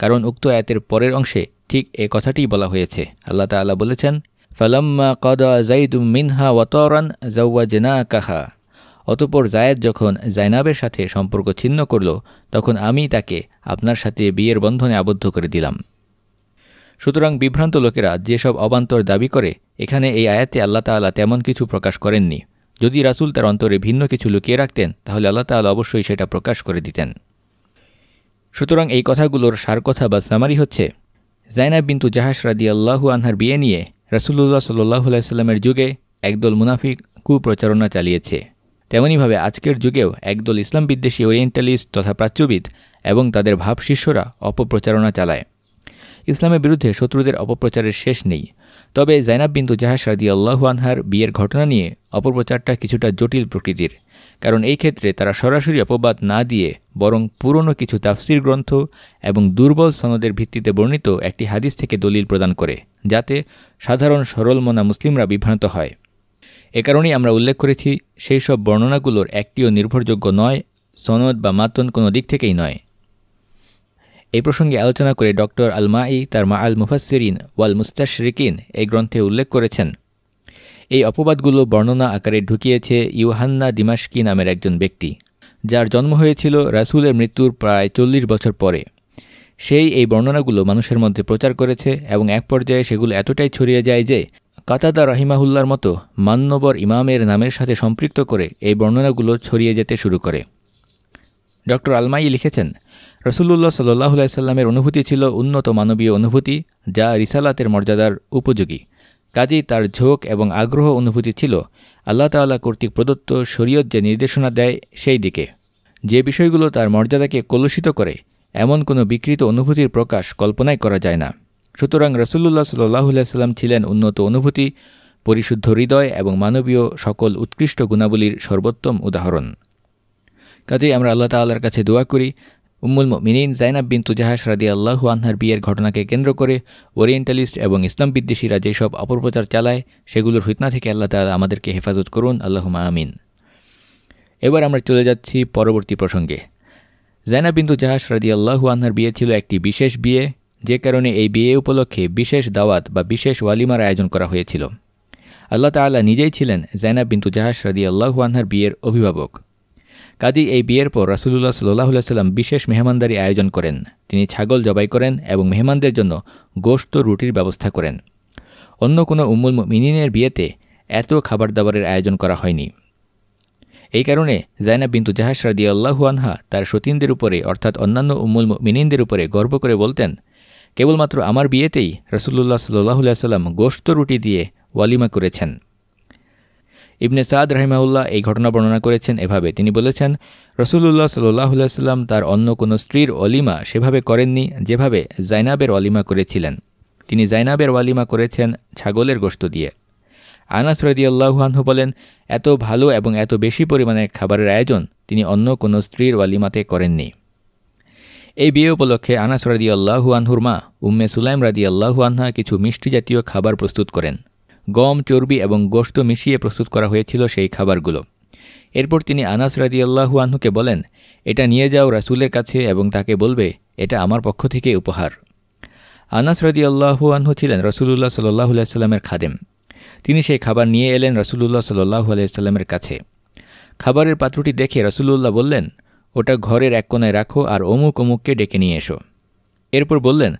কারণ উক্ত আয়াতের পরের অংশে ঠিক এ কথাটি বলা হয়েছে আল্লাহ তাআলা বলেছেন ফালাম্মা কদা জাইদুম মিনহা ওয়াতরান জেনা কাহা অতপর জায়দ যখন জাইনাবের সাথে সম্পর্ক ছিন্ন করল তখন আমি তাকে আপনার সাথে বিয়ের বন্ধনে আবদ্ধ করে দিলাম সুতরাং বিভ্রান্ত লোকেরা যেসব অবান্তর দাবি করে এখানে এই আয়াতে আল্লাহ তাল্লাহ তেমন কিছু প্রকাশ করেননি যদি রাসুল তার অন্তরে ভিন্ন কিছু লুকিয়ে রাখতেন তাহলে আল্লাহ তাল্লাহ অবশ্যই সেটা প্রকাশ করে দিতেন সুতরাং এই কথাগুলোর সারকথা বা সামারি হচ্ছে জাইনা বিন্তু জাহাস রাদি আল্লাহু আনহার বিয়ে নিয়ে রাসুল্লাহ সাল্লাইসাল্লামের যুগে একদল মুনাফিক কুপ্রচারণা চালিয়েছে তেমনইভাবে আজকের যুগেও একদল ইসলাম বিদ্বেষী ওরিয়েন্টালিস্ট তথা প্রাচ্যবিদ এবং তাদের ভাব শিষ্যরা অপপ্রচারণা চালায় ইসলামের বিরুদ্ধে শত্রুদের অপপ্রচারের শেষ নেই তবে জাইনাব বিন্দু জাহা সাদি আল্লাহু আনহার বিয়ের ঘটনা নিয়ে অপপ্রচারটা কিছুটা জটিল প্রকৃতির কারণ এই ক্ষেত্রে তারা সরাসরি অপবাদ না দিয়ে বরং পুরনো কিছু তাফসির গ্রন্থ এবং দুর্বল সনদের ভিত্তিতে বর্ণিত একটি হাদিস থেকে দলিল প্রদান করে যাতে সাধারণ সরল মনা মুসলিমরা বিভ্রান্ত হয় এ কারণেই আমরা উল্লেখ করেছি সেই সব বর্ণনাগুলোর একটিও নির্ভরযোগ্য নয় সনদ বা মাতন কোনো দিক থেকেই নয় এই প্রসঙ্গে আলোচনা করে ডক্টর আলমাই তার মা আল মুফাসিরিন ওয়াল মুস্তাশরিকিন এই গ্রন্থে উল্লেখ করেছেন এই অপবাদগুলো বর্ণনা আকারে ঢুকিয়েছে ইউহান্না দিমাশকি নামের একজন ব্যক্তি যার জন্ম হয়েছিল রাসুলের মৃত্যুর প্রায় চল্লিশ বছর পরে সেই এই বর্ণনাগুলো মানুষের মধ্যে প্রচার করেছে এবং এক পর্যায়ে সেগুলো এতটাই ছড়িয়ে যায় যে কাতাদা রহিমাহুল্লার মতো মান্যবর ইমামের নামের সাথে সম্পৃক্ত করে এই বর্ণনাগুলো ছড়িয়ে যেতে শুরু করে ডক্টর আলমাই লিখেছেন রসুল্লাহ সাল্লাই সাল্লামের অনুভূতি ছিল উন্নত মানবীয় অনুভূতি যা রিসালাতের মর্যাদার উপযোগী কাজেই তার ঝোঁক এবং আগ্রহ অনুভূতি ছিল আল্লাহ তাল্লাহ কর্তৃক প্রদত্ত শরীয়ত যে নির্দেশনা দেয় সেই দিকে যে বিষয়গুলো তার মর্যাদাকে কলুষিত করে এমন কোনো বিকৃত অনুভূতির প্রকাশ কল্পনাই করা যায় না সুতরাং রসুল্লাহ সাল্লাম ছিলেন উন্নত অনুভূতি পরিশুদ্ধ হৃদয় এবং মানবীয় সকল উৎকৃষ্ট গুণাবলীর সর্বোত্তম উদাহরণ কাজেই আমরা আল্লাহ তাল্লাহর কাছে দোয়া করি উম্মুল মিনিন জাইনাব বিন্তু জাহাস রাদি আল্লাহু আনহার বিয়ের ঘটনাকে কেন্দ্র করে ওরিয়েন্টালিস্ট এবং ইসলাম বিদ্বেষীরা যেসব অপপ্রচার চালায় সেগুলোর ফিতনা থেকে আল্লাহ তালা আমাদেরকে হেফাজত করুন আল্লাহুমা আমিন এবার আমরা চলে যাচ্ছি পরবর্তী প্রসঙ্গে জাইনাব বিন্তু জাহাস রাদি আল্লাহু আনহার বিয়ে ছিল একটি বিশেষ বিয়ে যে কারণে এই বিয়ে উপলক্ষে বিশেষ দাওয়াত বা বিশেষ ওয়ালিমার আয়োজন করা হয়েছিল আল্লাহ তাআলা নিজেই ছিলেন জাইনাব বিন্তু জাহাস রাদি আল্লাহু আনহার বিয়ের অভিভাবক কাজী এই বিয়ের পর রাসুলুল্লাহ সাল্লাহ সাল্লাম বিশেষ মেহমানদারি আয়োজন করেন তিনি ছাগল জবাই করেন এবং মেহমানদের জন্য গোশত রুটির ব্যবস্থা করেন অন্য কোনো উম্মুল মিনিনের বিয়েতে এত খাবার দাবারের আয়োজন করা হয়নি এই কারণে জায়নাব বিন্তু জাহাস রাদি আল্লাহু আনহা তার সতীনদের উপরে অর্থাৎ অন্যান্য উম্মুল মিনিনদের উপরে গর্ব করে বলতেন কেবলমাত্র আমার বিয়েতেই রসুল্লাহ সাল্লাহ সাল্লাম গোশত রুটি দিয়ে ওয়ালিমা করেছেন ইবনে সাদ রাহিমাউল্লাহ এই ঘটনা বর্ণনা করেছেন এভাবে তিনি বলেছেন রসুল্লাহ সাল্লাহ সাল্লাম তার অন্য কোনো স্ত্রীর অলিমা সেভাবে করেননি যেভাবে জাইনাবের অলিমা করেছিলেন তিনি জাইনাবের ওয়ালিমা করেছেন ছাগলের গোস্ত দিয়ে আনাস রদিয়াল্লাহুয়ানহু বলেন এত ভালো এবং এত বেশি পরিমাণের খাবারের আয়োজন তিনি অন্য কোনো স্ত্রীর ওয়ালিমাতে করেননি এই বিয়ে উপলক্ষে আনাস রাদি আল্লাহু আনহুর মা উম্মে সুলাইম রাদি আল্লাহু আনহা কিছু মিষ্টি জাতীয় খাবার প্রস্তুত করেন গম চর্বি এবং গোশত মিশিয়ে প্রস্তুত করা হয়েছিল সেই খাবারগুলো এরপর তিনি আনাস রাজি আল্লাহুয়ানহুকে বলেন এটা নিয়ে যাও রাসুলের কাছে এবং তাকে বলবে এটা আমার পক্ষ থেকে উপহার আনাস রাজি আল্লাহুয়ানহু ছিলেন রসুলুল্লাহ সাল্লাহ আলাইস্লামের খাদেম তিনি সেই খাবার নিয়ে এলেন রসুলুল্লাহ সাল্লাহু আলাইস্লামের কাছে খাবারের পাত্রটি দেখে রসুলুল্লাহ বললেন ওটা ঘরের এক কোনায় রাখো আর অমুক অমুককে ডেকে নিয়ে এসো এরপর বললেন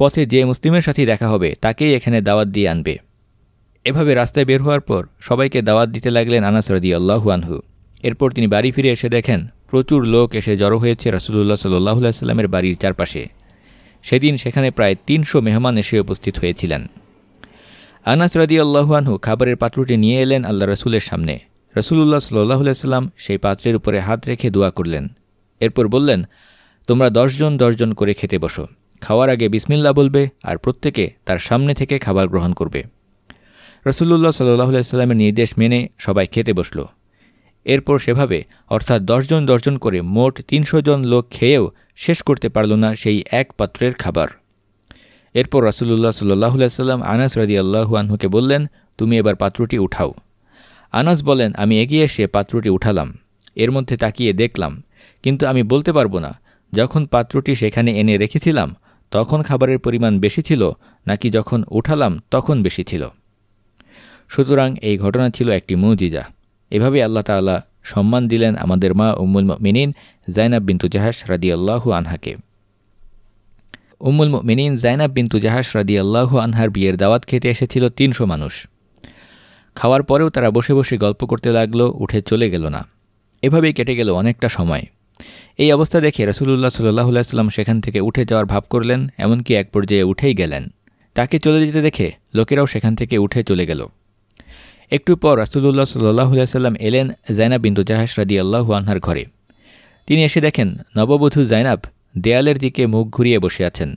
পথে যে মুসলিমের সাথে দেখা হবে তাকেই এখানে দাওয়াত দিয়ে আনবে এভাবে রাস্তায় বের হওয়ার পর সবাইকে দাওয়াত দিতে লাগলেন আনাস রদি আল্লাহুয়ানহু এরপর তিনি বাড়ি ফিরে এসে দেখেন প্রচুর লোক এসে জড়ো হয়েছে রাসুলুল্লাহ সাল্লাহ সাল্লামের বাড়ির চারপাশে সেদিন সেখানে প্রায় তিনশো মেহমান এসে উপস্থিত হয়েছিলেন আনাস রদি আল্লাহুয়ানহু খাবারের পাত্রটি নিয়ে এলেন আল্লাহ রসুলের সামনে রসুলুল্লাহ সাল্লাহ সাল্লাম সেই পাত্রের উপরে হাত রেখে দোয়া করলেন এরপর বললেন তোমরা দশজন দশজন করে খেতে বসো খাওয়ার আগে বিসমিল্লা বলবে আর প্রত্যেকে তার সামনে থেকে খাবার গ্রহণ করবে রসুল্লাহ সাল্লাহ সাল্লামের নির্দেশ মেনে সবাই খেতে বসল এরপর সেভাবে অর্থাৎ দশজন দশজন করে মোট তিনশো জন লোক খেয়েও শেষ করতে পারল না সেই এক পাত্রের খাবার এরপর রাসুল্লাহ সাল্লাহ সাল্লাম আনাস রাজি আল্লাহু আনহুকে বললেন তুমি এবার পাত্রটি উঠাও আনাস বলেন আমি এগিয়ে এসে পাত্রটি উঠালাম এর মধ্যে তাকিয়ে দেখলাম কিন্তু আমি বলতে পারবো না যখন পাত্রটি সেখানে এনে রেখেছিলাম তখন খাবারের পরিমাণ বেশি ছিল নাকি যখন উঠালাম তখন বেশি ছিল সুতরাং এই ঘটনা ছিল একটি মুজিজা এভাবে আল্লাহ তাল্লাহ সম্মান দিলেন আমাদের মা উম্মুল মিনিন জাইনাব বিন্তু জাহাস রাদি আল্লাহু আনহাকে উম্মুল মিনিন জাইনাব বিন্তু জাহাস রাদি আল্লাহু আনহার বিয়ের দাওয়াত খেতে এসেছিল তিনশো মানুষ খাওয়ার পরেও তারা বসে বসে গল্প করতে লাগলো উঠে চলে গেল না এভাবেই কেটে গেল অনেকটা সময় এই অবস্থা দেখে রসুল্লাহ সাল্লাহ সাল্লাম সেখান থেকে উঠে যাওয়ার ভাব করলেন এমনকি এক পর্যায়ে উঠেই গেলেন তাকে চলে যেতে দেখে লোকেরাও সেখান থেকে উঠে চলে গেল একটু পর রাসুদুল্লাহ সাল্লাহ সাল্লাম এলেন জাইনাব বিন্দু জাহাস রাদি আল্লাহু আনহার ঘরে তিনি এসে দেখেন নববধূ জাইনাব দেয়ালের দিকে মুখ ঘুরিয়ে বসে আছেন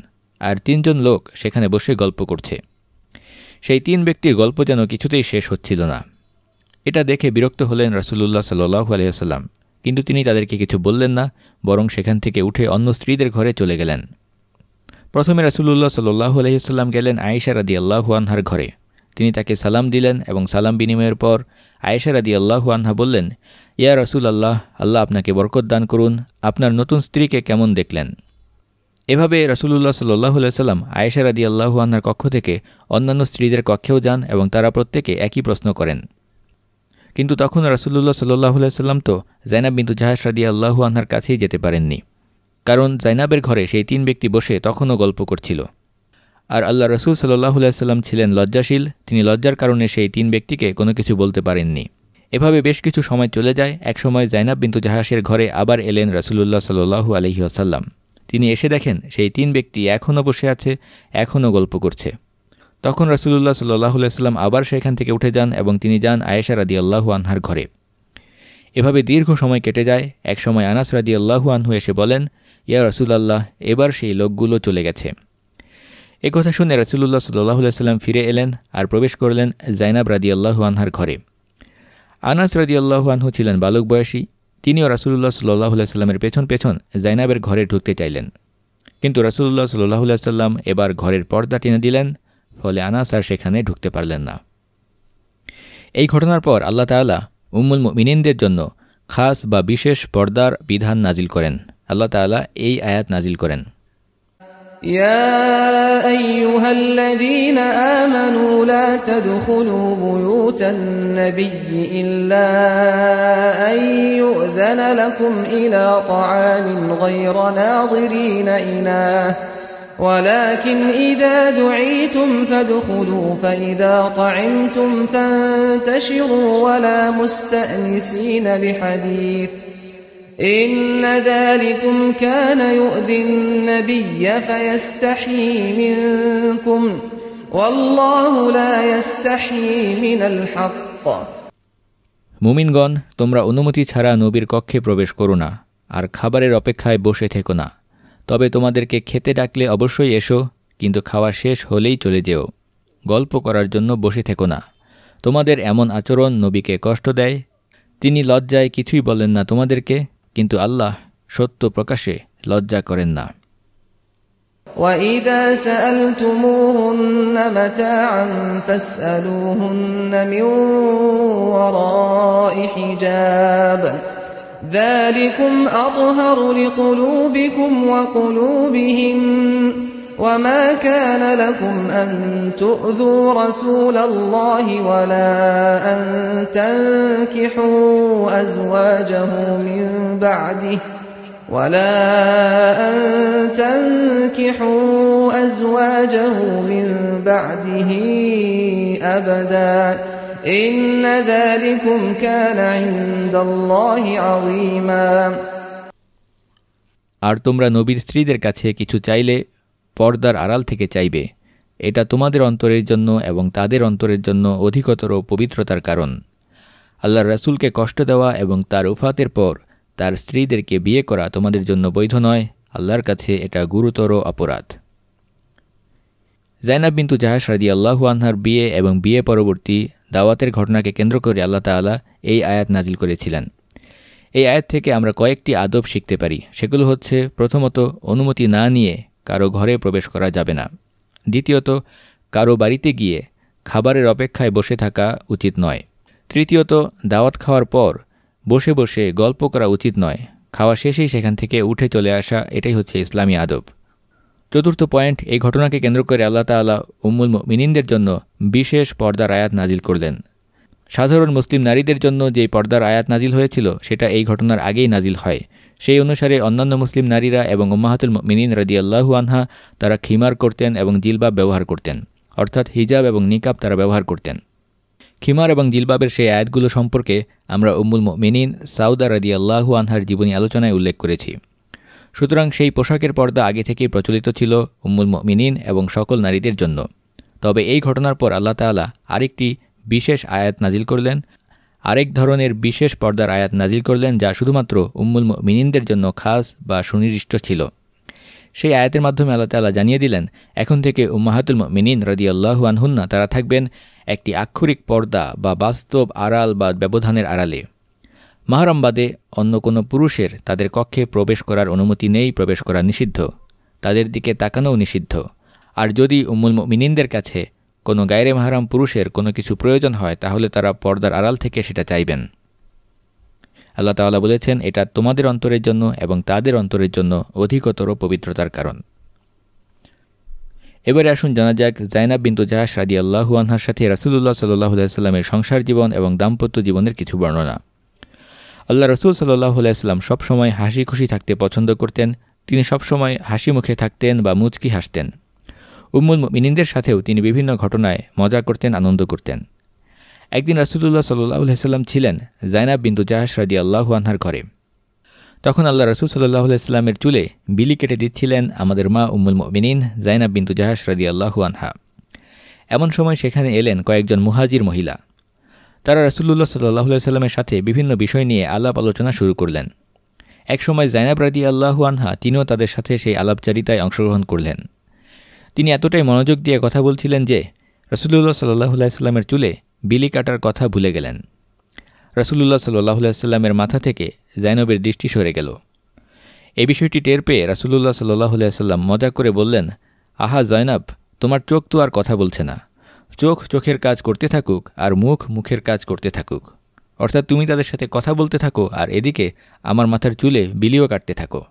আর তিনজন লোক সেখানে বসে গল্প করছে সেই তিন ব্যক্তির গল্প যেন কিছুতেই শেষ হচ্ছিল না এটা দেখে বিরক্ত হলেন রাসুলুল্লাহ সাল্লু আলিয়াল্লাম কিন্তু তিনি তাদেরকে কিছু বললেন না বরং সেখান থেকে উঠে অন্য স্ত্রীদের ঘরে চলে গেলেন প্রথমে রাসুল্লাহ সাল্লু আলহিহাল্লাম গেলেন আয়েশা রাদি আল্লাহু আনহার ঘরে তিনি তাকে সালাম দিলেন এবং সালাম বিনিময়ের পর আয়েশা রাদি আল্লাহু আনহা বললেন ইয়া রসুল আল্লাহ আল্লাহ আপনাকে বরকত দান করুন আপনার নতুন স্ত্রীকে কেমন দেখলেন এভাবে রসুল্লাহ সাল্লাহ সাল্লাম আয়েশা রাদি আল্লাহু আনহার কক্ষ থেকে অন্যান্য স্ত্রীদের কক্ষেও যান এবং তারা প্রত্যেকে একই প্রশ্ন করেন কিন্তু তখন রসুল্লাহ সাল্লাহ সাল্লাম তো জাইনাব বিন্দু জাহাজ রাদি আল্লাহু আনহার কাছেই যেতে পারেননি কারণ জাইনাবের ঘরে সেই তিন ব্যক্তি বসে তখনও গল্প করছিল আর আল্লাহ রসুল সাল্লাহ সাল্লাম ছিলেন লজ্জাশীল তিনি লজ্জার কারণে সেই তিন ব্যক্তিকে কোনো কিছু বলতে পারেননি এভাবে বেশ কিছু সময় চলে যায় একসময় জাইনাব বিন্তু জাহাসের ঘরে আবার এলেন রসুল্লাহ সাল্লু আলহি আসাল্লাম তিনি এসে দেখেন সেই তিন ব্যক্তি এখনও বসে আছে এখনও গল্প করছে তখন রসুল্লাহ সাল্লাহ সাল্লাম আবার সেখান থেকে উঠে যান এবং তিনি যান আয়েশা রাদি আল্লাহু আনহার ঘরে এভাবে দীর্ঘ সময় কেটে যায় একসময় আনাস রাদি আল্লাহু আনহু এসে বলেন ইয়া রসুল্লাহ এবার সেই লোকগুলো চলে গেছে একথা কথা শুনে রাসুলুল্লাহ সাল্লাহ সাল্লাম ফিরে এলেন আর প্রবেশ করলেন জাইনাব রাদিয়াল্লাহু আনহার ঘরে আনাস রাদিয়াল্লাহু আনহু ছিলেন বালক বয়সী তিনিও রাসুল্লাহ সাল্লাহ সাল্লামের পেছন পেছন জাইনাবের ঘরে ঢুকতে চাইলেন কিন্তু রাসুল্লাহ সাল্লাহ সাল্লাম এবার ঘরের পর্দা টেনে দিলেন ফলে আনাস আর সেখানে ঢুকতে পারলেন না এই ঘটনার পর আল্লাহ তালা উম্মুল মিনিনদের জন্য খাস বা বিশেষ পর্দার বিধান নাজিল করেন আল্লাহ তালা এই আয়াত নাজিল করেন يا ايها الذين امنوا لا تدخلوا بيوت النبي الا ان يؤذن لكم الى طعام غير ناظرين اله ولكن اذا دعيتم فادخلوا فاذا طعمتم فانتشروا ولا مستانسين لحديث إن ذلكم كان يؤذي النبي منكم والله لا من الحق মুমিনগণ তোমরা অনুমতি ছাড়া নবীর কক্ষে প্রবেশ করো না আর খাবারের অপেক্ষায় বসে থেকো না তবে তোমাদেরকে খেতে ডাকলে অবশ্যই এসো কিন্তু খাওয়া শেষ হলেই চলে যেও গল্প করার জন্য বসে থেকো না তোমাদের এমন আচরণ নবীকে কষ্ট দেয় তিনি লজ্জায় কিছুই বলেন না তোমাদেরকে কিন্তু আল্লাহ সত্য প্রকাশে লজ্জা করেন না وَإِذَا سَأَلْتُمُوهُنَّ مَتَاعًا فَاسْأَلُوهُنَّ مِنْ وَرَاءِ حِجَابٍ ذَلِكُمْ أَطْهَرُ لِقُلُوبِكُمْ وَقُلُوبِهِنَّ وما كان لكم أن تؤذوا رسول الله ولا أن تنكحوا أزواجه من بعده ولا أن تنكحوا أزواجه من بعده أبدا إن ذلكم كان عند الله عظيما আর তোমরা নবীর স্ত্রীদের কাছে কিছু চাইলে পর্দার আড়াল থেকে চাইবে এটা তোমাদের অন্তরের জন্য এবং তাদের অন্তরের জন্য অধিকতর পবিত্রতার কারণ আল্লাহ রাসুলকে কষ্ট দেওয়া এবং তার উফাতের পর তার স্ত্রীদেরকে বিয়ে করা তোমাদের জন্য বৈধ নয় আল্লাহর কাছে এটা গুরুতর অপরাধ জাইনাব বিন্তু জাহাজ রাজি আল্লাহু আনহার বিয়ে এবং বিয়ে পরবর্তী দাওয়াতের ঘটনাকে কেন্দ্র করে আল্লাহ তালা এই আয়াত নাজিল করেছিলেন এই আয়াত থেকে আমরা কয়েকটি আদব শিখতে পারি সেগুলো হচ্ছে প্রথমত অনুমতি না নিয়ে কারো ঘরে প্রবেশ করা যাবে না দ্বিতীয়ত কারো বাড়িতে গিয়ে খাবারের অপেক্ষায় বসে থাকা উচিত নয় তৃতীয়ত দাওয়াত খাওয়ার পর বসে বসে গল্প করা উচিত নয় খাওয়া শেষেই সেখান থেকে উঠে চলে আসা এটাই হচ্ছে ইসলামী আদব চতুর্থ পয়েন্ট এই ঘটনাকে কেন্দ্র করে আল্লাহ তালা উম্মুল মিনিনদের জন্য বিশেষ পর্দার আয়াত নাজিল করলেন সাধারণ মুসলিম নারীদের জন্য যে পর্দার আয়াত নাজিল হয়েছিল সেটা এই ঘটনার আগেই নাজিল হয় সেই অনুসারে অন্যান্য মুসলিম নারীরা এবং উম্মাহাতুল মিনিন রদিয়াল্লাহু আনহা তারা খিমার করতেন এবং জিলবাব ব্যবহার করতেন অর্থাৎ হিজাব এবং নিকাব তারা ব্যবহার করতেন খিমার এবং জিলবাবের সেই আয়াতগুলো সম্পর্কে আমরা উম্মুল মিনিন সাউদা রদিয়াল্লাহু আনহার জীবনী আলোচনায় উল্লেখ করেছি সুতরাং সেই পোশাকের পর্দা আগে থেকেই প্রচলিত ছিল উম্মুল মিনিন এবং সকল নারীদের জন্য তবে এই ঘটনার পর আল্লাহ তালা আরেকটি বিশেষ আয়াত নাজিল করলেন আরেক ধরনের বিশেষ পর্দার আয়াত নাজিল করলেন যা শুধুমাত্র উম্মুল মিনিনদের জন্য খাস বা সুনির্দিষ্ট ছিল সেই আয়াতের মাধ্যমে আল্লাহ তাল্লাহ জানিয়ে দিলেন এখন থেকে উম্মাহাতুল মিনিন রদিয়াল্লাহু আনহুন্না তারা থাকবেন একটি আক্ষরিক পর্দা বা বাস্তব আড়াল বা ব্যবধানের আড়ালে মাহরমবাদে অন্য কোনো পুরুষের তাদের কক্ষে প্রবেশ করার অনুমতি নেই প্রবেশ করা নিষিদ্ধ তাদের দিকে তাকানোও নিষিদ্ধ আর যদি উম্মুল মিনিনদের কাছে কোনো গায়রে মাহারাম পুরুষের কোনো কিছু প্রয়োজন হয় তাহলে তারা পর্দার আড়াল থেকে সেটা চাইবেন আল্লাহ তাল্লাহ বলেছেন এটা তোমাদের অন্তরের জন্য এবং তাদের অন্তরের জন্য অধিকতর পবিত্রতার কারণ এবারে আসুন জানা যাক জাইনাব বিন্দু জাহাস রাদি আল্লাহু আনহার সাথে রাসুল্লাহ সাল্লাহ সাল্লামের সংসার জীবন এবং দাম্পত্য জীবনের কিছু বর্ণনা আল্লাহ রসুল সাল্লাহ আলাইস্লাম সবসময় হাসি খুশি থাকতে পছন্দ করতেন তিনি সবসময় হাসি মুখে থাকতেন বা মুচকি হাসতেন উম্মুল মিনিনদের সাথেও তিনি বিভিন্ন ঘটনায় মজা করতেন আনন্দ করতেন একদিন রাসুলুল্লাহ সাল্লাহ সাল্লাম ছিলেন জাইনাব বিন্দু জাহাস রাজি আল্লাহু আনহার ঘরে তখন আল্লাহ রসুল সাল্লাহ ইসলামের চুলে বিলি কেটে দিচ্ছিলেন আমাদের মা উম্মুল মিনীন জাইনাব বিন্দু জাহাস রাজি আল্লাহু আনহা এমন সময় সেখানে এলেন কয়েকজন মুহাজির মহিলা তারা রাসুল্লাহ সাল্লাহ সাল্লামের সাথে বিভিন্ন বিষয় নিয়ে আলাপ আলোচনা শুরু করলেন একসময় জাইনাব রাজি আল্লাহু আনহা তিনিও তাদের সাথে সেই আলাপচারিতায় অংশগ্রহণ করলেন তিনি এতটাই মনোযোগ দিয়ে কথা বলছিলেন যে রসুল্লাহ সাল্লাহ সাল্লামের চুলে বিলি কাটার কথা ভুলে গেলেন রসুল্লাহ সাল্লাহ সাল্লামের মাথা থেকে জাইনবের দৃষ্টি সরে গেল এই বিষয়টি টের পেয়ে রাসুলুল্লাহ সাল্লাহ সাল্লাম মজা করে বললেন আহা জয়নাব তোমার চোখ তো আর কথা বলছে না চোখ চোখের কাজ করতে থাকুক আর মুখ মুখের কাজ করতে থাকুক অর্থাৎ তুমি তাদের সাথে কথা বলতে থাকো আর এদিকে আমার মাথার চুলে বিলিও কাটতে থাকো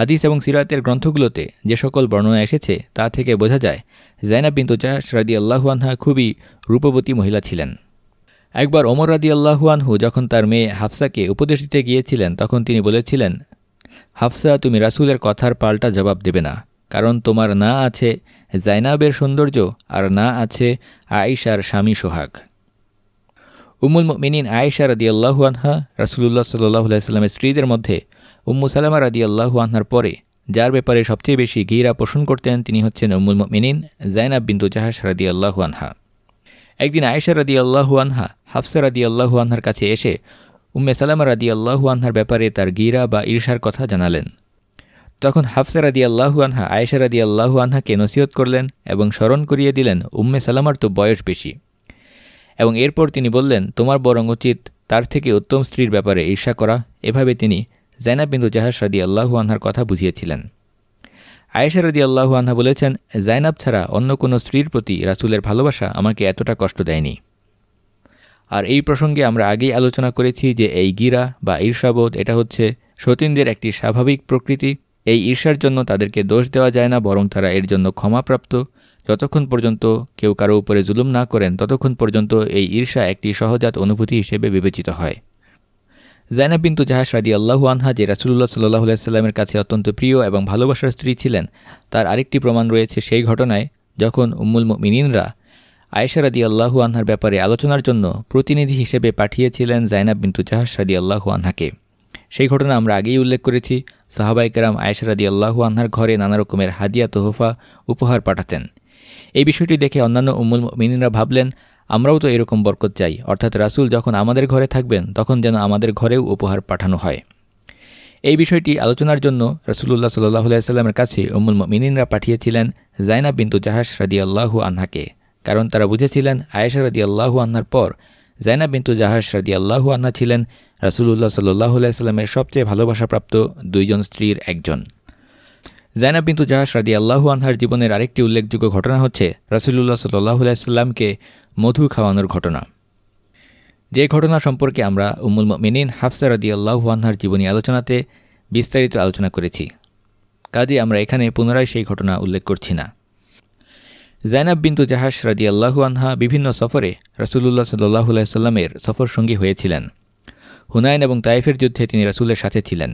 হাদিস এবং সিরাতের গ্রন্থগুলোতে যে সকল বর্ণনা এসেছে তা থেকে বোঝা যায় জাইনাব বিন জাহাস রাদি আল্লাহুয়ানহা খুবই রূপবতী মহিলা ছিলেন একবার ওমর রাদি আল্লাহুয়ানহু যখন তার মেয়ে হাফসাকে উপদেশ দিতে গিয়েছিলেন তখন তিনি বলেছিলেন হাফসা তুমি রাসুলের কথার পাল্টা জবাব দেবে না কারণ তোমার না আছে জাইনাবের সৌন্দর্য আর না আছে আয়েশার স্বামী সোহাগ উমুল মিনিন আয়েশা রাদি আল্লাহুয়ানহা রাসুলুল্লাহ সাল্লাহ সাল্লামের স্ত্রীদের মধ্যে উম্মু সালামা রাজি আল্লাহু আহনার পরে যার ব্যাপারে সবচেয়ে বেশি ঘিরা পোষণ করতেন তিনি হচ্ছেন উম্মুল মিনিন জাইনাব বিন্দু জাহাস রাদি আল্লাহু আনহা একদিন আয়েশা রাদি আল্লাহু আনহা হাফসা রাদি আল্লাহু আনহার কাছে এসে উম্মে সালামা রাদি আল্লাহু আনহার ব্যাপারে তার গিরা বা ঈর্ষার কথা জানালেন তখন হাফসা রাদি আল্লাহু আনহা আয়েশা রাদি আল্লাহু আনহাকে নসিহত করলেন এবং স্মরণ করিয়ে দিলেন উম্মে সালামার তো বয়স বেশি এবং এরপর তিনি বললেন তোমার বরং উচিত তার থেকে উত্তম স্ত্রীর ব্যাপারে ঈর্ষা করা এভাবে তিনি জাইনাব বিন্দু জাহাস রাদি আল্লাহু আনহার কথা বুঝিয়েছিলেন আয়েশা রদি আল্লাহু আনহা বলেছেন জাইনাব ছাড়া অন্য কোনো স্ত্রীর প্রতি রাসুলের ভালোবাসা আমাকে এতটা কষ্ট দেয়নি আর এই প্রসঙ্গে আমরা আগেই আলোচনা করেছি যে এই গিরা বা ঈর্ষাবোধ এটা হচ্ছে সতীনদের একটি স্বাভাবিক প্রকৃতি এই ঈর্ষার জন্য তাদেরকে দোষ দেওয়া যায় না বরং তারা এর জন্য ক্ষমাপ্রাপ্ত যতক্ষণ পর্যন্ত কেউ কারো উপরে জুলুম না করেন ততক্ষণ পর্যন্ত এই ঈর্ষা একটি সহজাত অনুভূতি হিসেবে বিবেচিত হয় জাইনাব বিন্তু জাহাজ রাদি আল্লাহু আনহা যে রাসুল্লাহ সাল্লাহ সাল্লামের কাছে অত্যন্ত প্রিয় এবং ভালোবাসার স্ত্রী ছিলেন তার আরেকটি প্রমাণ রয়েছে সেই ঘটনায় যখন উম্মুল মিনিনরা আয়েশা রাদি আল্লাহু আনহার ব্যাপারে আলোচনার জন্য প্রতিনিধি হিসেবে পাঠিয়েছিলেন জাইনাব বিন্তু জাহাজ রাদি আল্লাহু আনহাকে সেই ঘটনা আমরা আগেই উল্লেখ করেছি সাহাবাইকেরাম আয়েশা রাদি আল্লাহু আনহার ঘরে নানা রকমের হাদিয়া তোহফা উপহার পাঠাতেন এই বিষয়টি দেখে অন্যান্য উম্মুল মিনিনরা ভাবলেন আমরাও তো এরকম বরকত চাই অর্থাৎ রাসুল যখন আমাদের ঘরে থাকবেন তখন যেন আমাদের ঘরেও উপহার পাঠানো হয় এই বিষয়টি আলোচনার জন্য রসুল্লাহ সাল্লাহ আলাইস্লামের কাছে উমুল মিনিনরা পাঠিয়েছিলেন জাইনা বিন্তু জাহাস রাদি আল্লাহু আনহাকে কারণ তারা বুঝেছিলেন আয়েশা রাদি আল্লাহু আনহার পর জাইনা বিন্তু জাহাস রাদি আল্লাহু আনহা ছিলেন রাসুলুল্লাহ সাল্লাহ আলাইস্লামের সবচেয়ে ভালোবাসাপ্রাপ্ত দুইজন স্ত্রীর একজন জাইনাব বিন্তু জাহাস রাদি আল্লাহু আনহার জীবনের আরেকটি উল্লেখযোগ্য ঘটনা হচ্ছে সাল্লাহ আলাইস্লামকে মধু খাওয়ানোর ঘটনা যে ঘটনা সম্পর্কে আমরা উমুল মিনিন হাফসা রাদি আল্লাহু আনহার জীবনী আলোচনাতে বিস্তারিত আলোচনা করেছি কাজে আমরা এখানে পুনরায় সেই ঘটনা উল্লেখ করছি না জাইনাব বিন্তু জাহাস রাদি আল্লাহু আনহা বিভিন্ন সফরে রাসুল্লাহ সাল্লাহ সাল্লামের সফর সঙ্গী হয়েছিলেন হুনায়ন এবং তাইফের যুদ্ধে তিনি রাসুলের সাথে ছিলেন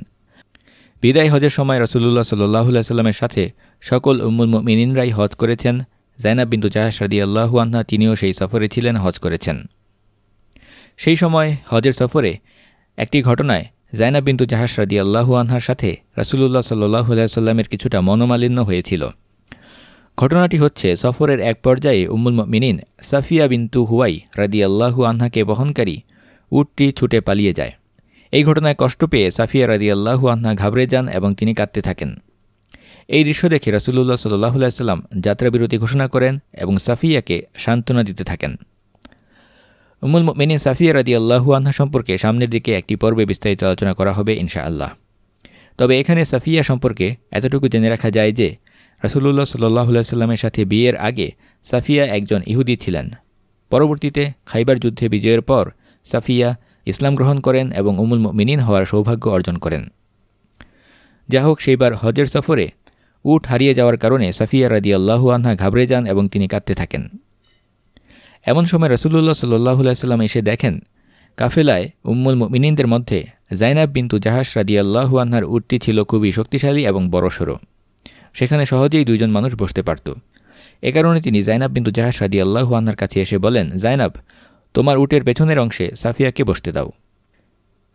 বিদায় হজের সময় রসুল্লাহ সাল্লাহ সাল্লামের সাথে সকল উম্মুল মিনিনরাই হজ করেছেন জাইনাব বিন্দু জাহাস রাদি আল্লাহু আহ্না তিনিও সেই সফরে ছিলেন হজ করেছেন সেই সময় হজের সফরে একটি ঘটনায় জাইনাব বিন্দু জাহাস রাদি আল্লাহু আনহার সাথে রসুল্লাহ সাল্লাহ সাল্লামের কিছুটা মনোমালিন্য হয়েছিল ঘটনাটি হচ্ছে সফরের এক পর্যায়ে উম্মুল মিনিন সাফিয়া বিন্তু হুয়াই রাদি আল্লাহু আনহাকে বহনকারী উটটি ছুটে পালিয়ে যায় এই ঘটনায় কষ্ট পেয়ে সাফিয়া রাদি আল্লাহু আহ্না ঘাবড়ে যান এবং তিনি কাঁদতে থাকেন এই দৃশ্য দেখে রাসুল্লাহ যাত্রা বিরতি ঘোষণা করেন এবং সাফিয়াকে সান্ত্বনা দিতে থাকেন উমুল মেনে সাফিয়া রাদি আল্লাহু আহ্না সম্পর্কে সামনের দিকে একটি পর্বে বিস্তারিত আলোচনা করা হবে ইনশাআল্লাহ তবে এখানে সাফিয়া সম্পর্কে এতটুকু জেনে রাখা যায় যে রাসুল্লাহ সাল্লাহ সাল্লামের সাথে বিয়ের আগে সাফিয়া একজন ইহুদি ছিলেন পরবর্তীতে খাইবার যুদ্ধে বিজয়ের পর সাফিয়া ইসলাম গ্রহণ করেন এবং উমুল মিনিন হওয়ার সৌভাগ্য অর্জন করেন যা হোক সেইবার হজের সফরে উঠ হারিয়ে যাওয়ার কারণে সাফিয়া রাদি আল্লাহু আনহা ঘাবড়ে যান এবং তিনি কাঁদতে থাকেন এমন সময় রসুল্লাহ সাল্লাহ সাল্লাম এসে দেখেন কাফেলায় উম্মুল মিনিনদের মধ্যে জাইনাব বিন্তু জাহাস রাদি আল্লাহু আনহার উটটি ছিল খুবই শক্তিশালী এবং বড়সড় সেখানে সহজেই দুইজন মানুষ বসতে পারত এ কারণে তিনি জাইনাব বিন্তু জাহাস রাদি আল্লাহু আনহার কাছে এসে বলেন জাইনাব তোমার উটের পেছনের অংশে সাফিয়াকে বসতে দাও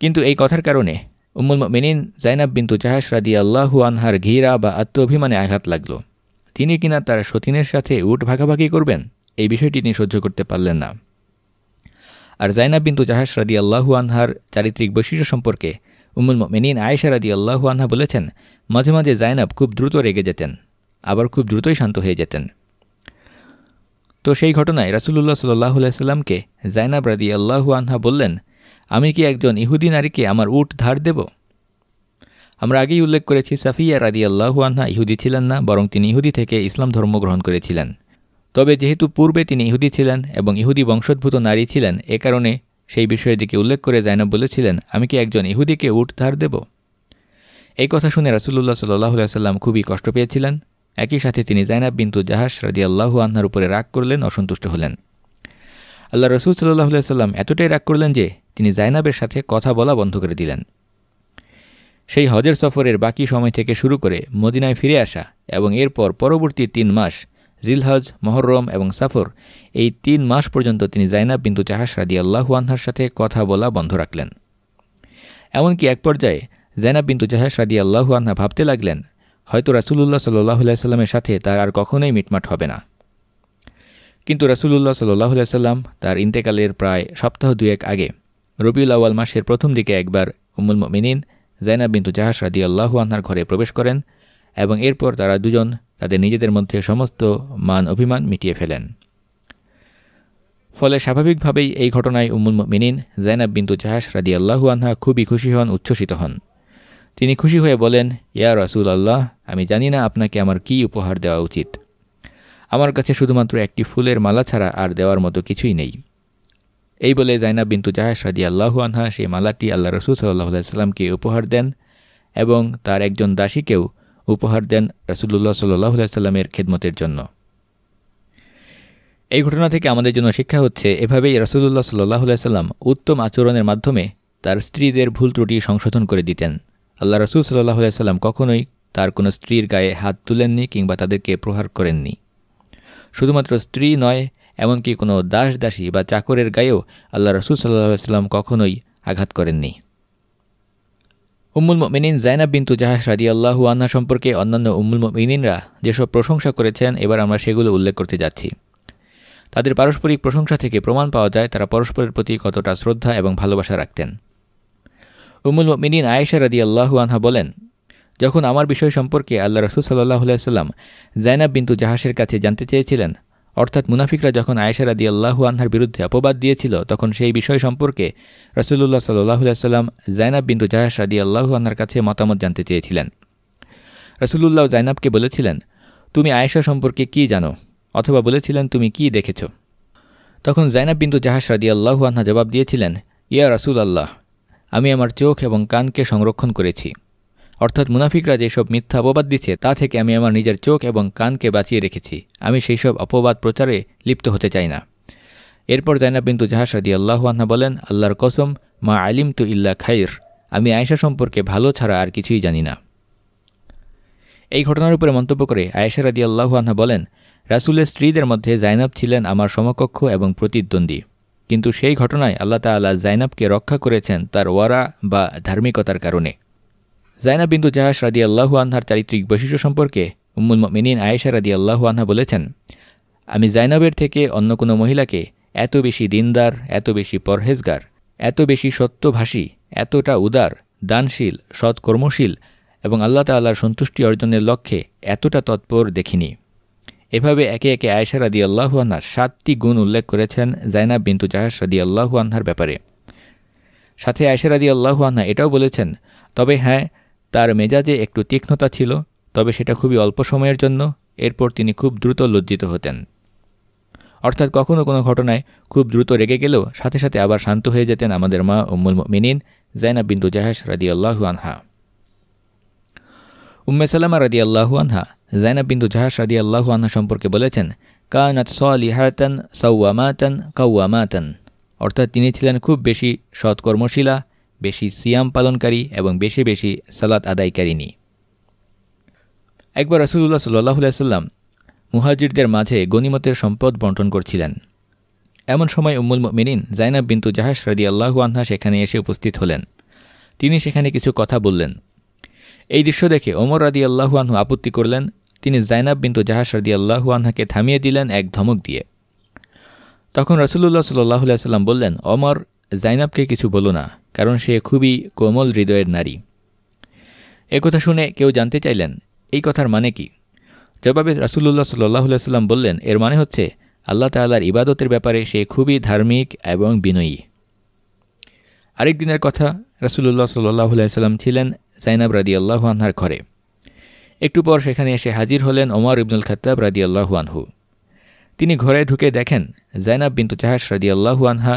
কিন্তু এই কথার কারণে উম্মুল মেনিন জাইনাব বিন্তু জাহাস রাদি আল্লাহু আনহার ঘিরা বা আত্মঅভিমানে আঘাত লাগল তিনি কিনা তার সতীনের সাথে উট ভাগাভাগি করবেন এই বিষয়টি তিনি সহ্য করতে পারলেন না আর জাইনাব বিন্তু জাহাস রাদি আল্লাহু আনহার চারিত্রিক বৈশিষ্ট্য সম্পর্কে উম্মুল মেনিন আয়েশা রাদি আল্লাহু আনহা বলেছেন মাঝে মাঝে জাইনাব খুব দ্রুত রেগে যেতেন আবার খুব দ্রুতই শান্ত হয়ে যেতেন তো সেই ঘটনায় রাসুলুল্লাহ সাল্লাহ সাল্লামকে জাইনাব রাদি আল্লাহু আনহা বললেন আমি কি একজন ইহুদি নারীকে আমার উট ধার দেব আমরা আগেই উল্লেখ করেছি সাফিয়া রাদি আল্লাহু আনহা ইহুদি ছিলেন না বরং তিনি ইহুদি থেকে ইসলাম ধর্ম গ্রহণ করেছিলেন তবে যেহেতু পূর্বে তিনি ইহুদি ছিলেন এবং ইহুদি বংশোদ্ভূত নারী ছিলেন এ কারণে সেই বিষয়ের দিকে উল্লেখ করে জাইনাব বলেছিলেন আমি কি একজন ইহুদিকে উট ধার দেব এই কথা শুনে রাসুল্লাহ সাল্লাহ সাল্লাম খুবই কষ্ট পেয়েছিলেন একই সাথে তিনি জাইনাব বিন্তু জাহাস রাদি আল্লাহু আহ্নার উপরে রাগ করলেন অসন্তুষ্ট হলেন আল্লাহ রসুল সাল্লাহ সাল্লাম এতটাই রাগ করলেন যে তিনি জাইনাবের সাথে কথা বলা বন্ধ করে দিলেন সেই হজের সফরের বাকি সময় থেকে শুরু করে মদিনায় ফিরে আসা এবং এরপর পরবর্তী তিন মাস জিলহজ মহরম এবং সাফর এই তিন মাস পর্যন্ত তিনি জাইনাব বিন্তু জাহাস রাদি আল্লাহু সাথে কথা বলা বন্ধ রাখলেন এমনকি এক পর্যায়ে জাইনাব বিন্তু জাহাস রাদি আল্লাহু আনহা ভাবতে লাগলেন হয়তো রাসুলুল্লাহ সাল্লাইসাল্লামের সাথে তার আর কখনোই মিটমাট হবে না কিন্তু রাসুলুল্লাহ সাল্লাহ সাল্লাম তার ইন্তেকালের প্রায় সপ্তাহ দুয়েক আগে রবিউল আওয়াল মাসের প্রথম দিকে একবার উমুল মিনিন জাইনাব বিন্তু জাহাস রাদি আল্লাহু আনহার ঘরে প্রবেশ করেন এবং এরপর তারা দুজন তাদের নিজেদের মধ্যে সমস্ত মান অভিমান মিটিয়ে ফেলেন ফলে স্বাভাবিকভাবেই এই ঘটনায় উমুল মিনিন জাইনাব বিন্তু জাহাস রাদি আল্লাহু আনহা খুবই খুশি হন উচ্ছ্বসিত হন তিনি খুশি হয়ে বলেন ইয়া রসুল আল্লাহ আমি জানি না আপনাকে আমার কি উপহার দেওয়া উচিত আমার কাছে শুধুমাত্র একটি ফুলের মালা ছাড়া আর দেওয়ার মতো কিছুই নেই এই বলে জাইনাব বিন্তু জাহাজ রাদি আল্লাহু আনহা সেই মালাটি আল্লাহ রসুল সাল্লাহ সাল্লামকে উপহার দেন এবং তার একজন দাসীকেও উপহার দেন রসুল্লাহ সাল্লাহ সাল্লামের খেদমতের জন্য এই ঘটনা থেকে আমাদের জন্য শিক্ষা হচ্ছে এভাবেই রসুল্লাহ সাল্লাহ সাল্লাম উত্তম আচরণের মাধ্যমে তার স্ত্রীদের ভুল ত্রুটি সংশোধন করে দিতেন আল্লাহ রসুল সাল্লাহ সাল্লাম কখনোই তার কোনো স্ত্রীর গায়ে হাত তুলেননি কিংবা তাদেরকে প্রহার করেননি শুধুমাত্র স্ত্রী নয় এমনকি কোনো দাস দাসী বা চাকরের গায়েও আল্লাহ রসুল সাল্লাহ সাল্লাম কখনোই আঘাত করেননি উম্মুল মিনিন জাইনাব বিন্তু জাহাস রাদি আল্লাহু আন্না সম্পর্কে অন্যান্য উম্মুল মিনিনরা যেসব প্রশংসা করেছেন এবার আমরা সেগুলো উল্লেখ করতে যাচ্ছি তাদের পারস্পরিক প্রশংসা থেকে প্রমাণ পাওয়া যায় তারা পরস্পরের প্রতি কতটা শ্রদ্ধা এবং ভালোবাসা রাখতেন উমুল মিনীন আয়েশা রাদি আল্লাহু আনহা বলেন যখন আমার বিষয় সম্পর্কে আল্লাহ রসুল সাল্লাহ আলাইসাল্লাম জাইনাব বিন্তু জাহাসের কাছে জানতে চেয়েছিলেন অর্থাৎ মুনাফিকরা যখন আয়েশা রাদি আল্লাহু আনহার বিরুদ্ধে অপবাদ দিয়েছিল তখন সেই বিষয় সম্পর্কে রসুল্লাহ সাল্লাহ আলাইসাল্লাম জাইনাব বিন্তু জাহাস রাদি আল্লাহু আনহার কাছে মতামত জানতে চেয়েছিলেন রসুল্লাহ জাইনাবকে বলেছিলেন তুমি আয়েশা সম্পর্কে কি জানো অথবা বলেছিলেন তুমি কি দেখেছ তখন জাইনাব বিন্দু জাহাস রাদি আল্লাহু আনহা জবাব দিয়েছিলেন ইয়া রসুল আল্লাহ আমি আমার চোখ এবং কানকে সংরক্ষণ করেছি অর্থাৎ মুনাফিকরা যেসব মিথ্যা অপবাদ দিচ্ছে তা থেকে আমি আমার নিজের চোখ এবং কানকে বাঁচিয়ে রেখেছি আমি সেই সব অপবাদ প্রচারে লিপ্ত হতে চাই না এরপর জাইনাব বিন্তু জাহাসাদি আহা বলেন আল্লাহর কসম মা আলিম তু ইল্লা খাইর আমি আয়েশা সম্পর্কে ভালো ছাড়া আর কিছুই জানি না এই ঘটনার উপরে মন্তব্য করে আয়েশা রাদি আহা বলেন রাসুলের স্ত্রীদের মধ্যে জাইনাব ছিলেন আমার সমকক্ষ এবং প্রতিদ্বন্দ্বী কিন্তু সেই ঘটনায় আল্লাহ তাল্লাহ জাইনাবকে রক্ষা করেছেন তার ওয়ারা বা ধার্মিকতার কারণে জাইনাব বিন্দু জাহাস রাদি আল্লাহু আনহার চারিত্রিক বৈশিষ্ট্য সম্পর্কে উম্মুল মিনিন আয়েশা রাদি আল্লাহু আনহা বলেছেন আমি জাইনাবের থেকে অন্য কোনো মহিলাকে এত বেশি দিনদার এত বেশি পরহেজগার এত বেশি সত্যভাষী এতটা উদার দানশীল সৎকর্মশীল এবং আল্লাহ তাল্লাহর সন্তুষ্টি অর্জনের লক্ষ্যে এতটা তৎপর দেখিনি এভাবে একে একে আয়েশা রাদি আল্লাহু আনহার সাতটি গুণ উল্লেখ করেছেন জাইনাব বিন্তু জাহাস রাদি আল্লাহু আনহার ব্যাপারে সাথে আয়েশা রাদি আল্লাহু আনহা এটাও বলেছেন তবে হ্যাঁ তার মেজাজে একটু তীক্ষ্ণতা ছিল তবে সেটা খুবই অল্প সময়ের জন্য এরপর তিনি খুব দ্রুত লজ্জিত হতেন অর্থাৎ কখনও কোনো ঘটনায় খুব দ্রুত রেগে গেলেও সাথে সাথে আবার শান্ত হয়ে যেতেন আমাদের মা উম্মুল মিনিন জাইনাব বিন্দু জাহাস রাদি আল্লাহু আনহা উম্মে সাল্লামা রাদি আল্লাহু আনহা জাইনাব বিন্দু জাহাস রাদি আল্লাহু আনহা সম্পর্কে বলেছেন কানাত সলিহাতান সাউয়ামাতান কাউয়ামাতান অর্থাৎ তিনি ছিলেন খুব বেশি সৎকর্মশীলা বেশি সিয়াম পালনকারী এবং বেশি বেশি সালাত আদায়কারিনী একবার রসুল্লাহ সাল্লাহ সাল্লাম মুহাজিরদের মাঝে গনিমতের সম্পদ বন্টন করছিলেন এমন সময় উম্মুল মিনিন জাইনাব বিন্তু জাহাস রাদি আল্লাহু আনহা সেখানে এসে উপস্থিত হলেন তিনি সেখানে কিছু কথা বললেন এই দৃশ্য দেখে ওমর রাদি আল্লাহুয়ানহু আপত্তি করলেন তিনি জাইনাব বিন্তু জাহাস রাদি আল্লাহুয়ানহাকে থামিয়ে দিলেন এক ধমক দিয়ে তখন রসুল্লাহ সাল্লাহ সাল্লাম বললেন অমর জাইনাবকে কিছু বলো না কারণ সে খুবই কোমল হৃদয়ের নারী একথা শুনে কেউ জানতে চাইলেন এই কথার মানে কি জবাবে রাসুল্লাহ সাল্লাহ সাল্লাম বললেন এর মানে হচ্ছে আল্লাহ তাল্লাহার ইবাদতের ব্যাপারে সে খুবই ধার্মিক এবং বিনয়ী আরেক দিনের কথা রাসুল্লাহ সাল্লাহ সাল্লাম ছিলেন সাইনাব রাদিয়াল্লাহু আনহার ঘরে একটু পর সেখানে এসে হাজির হলেন ওমর ইবনুল খাতাব রাদিয়াল্লাহু আনহু তিনি ঘরে ঢুকে দেখেন জাইনাব বিন্তু চাহাস রাদিয়াল্লাহু আনহা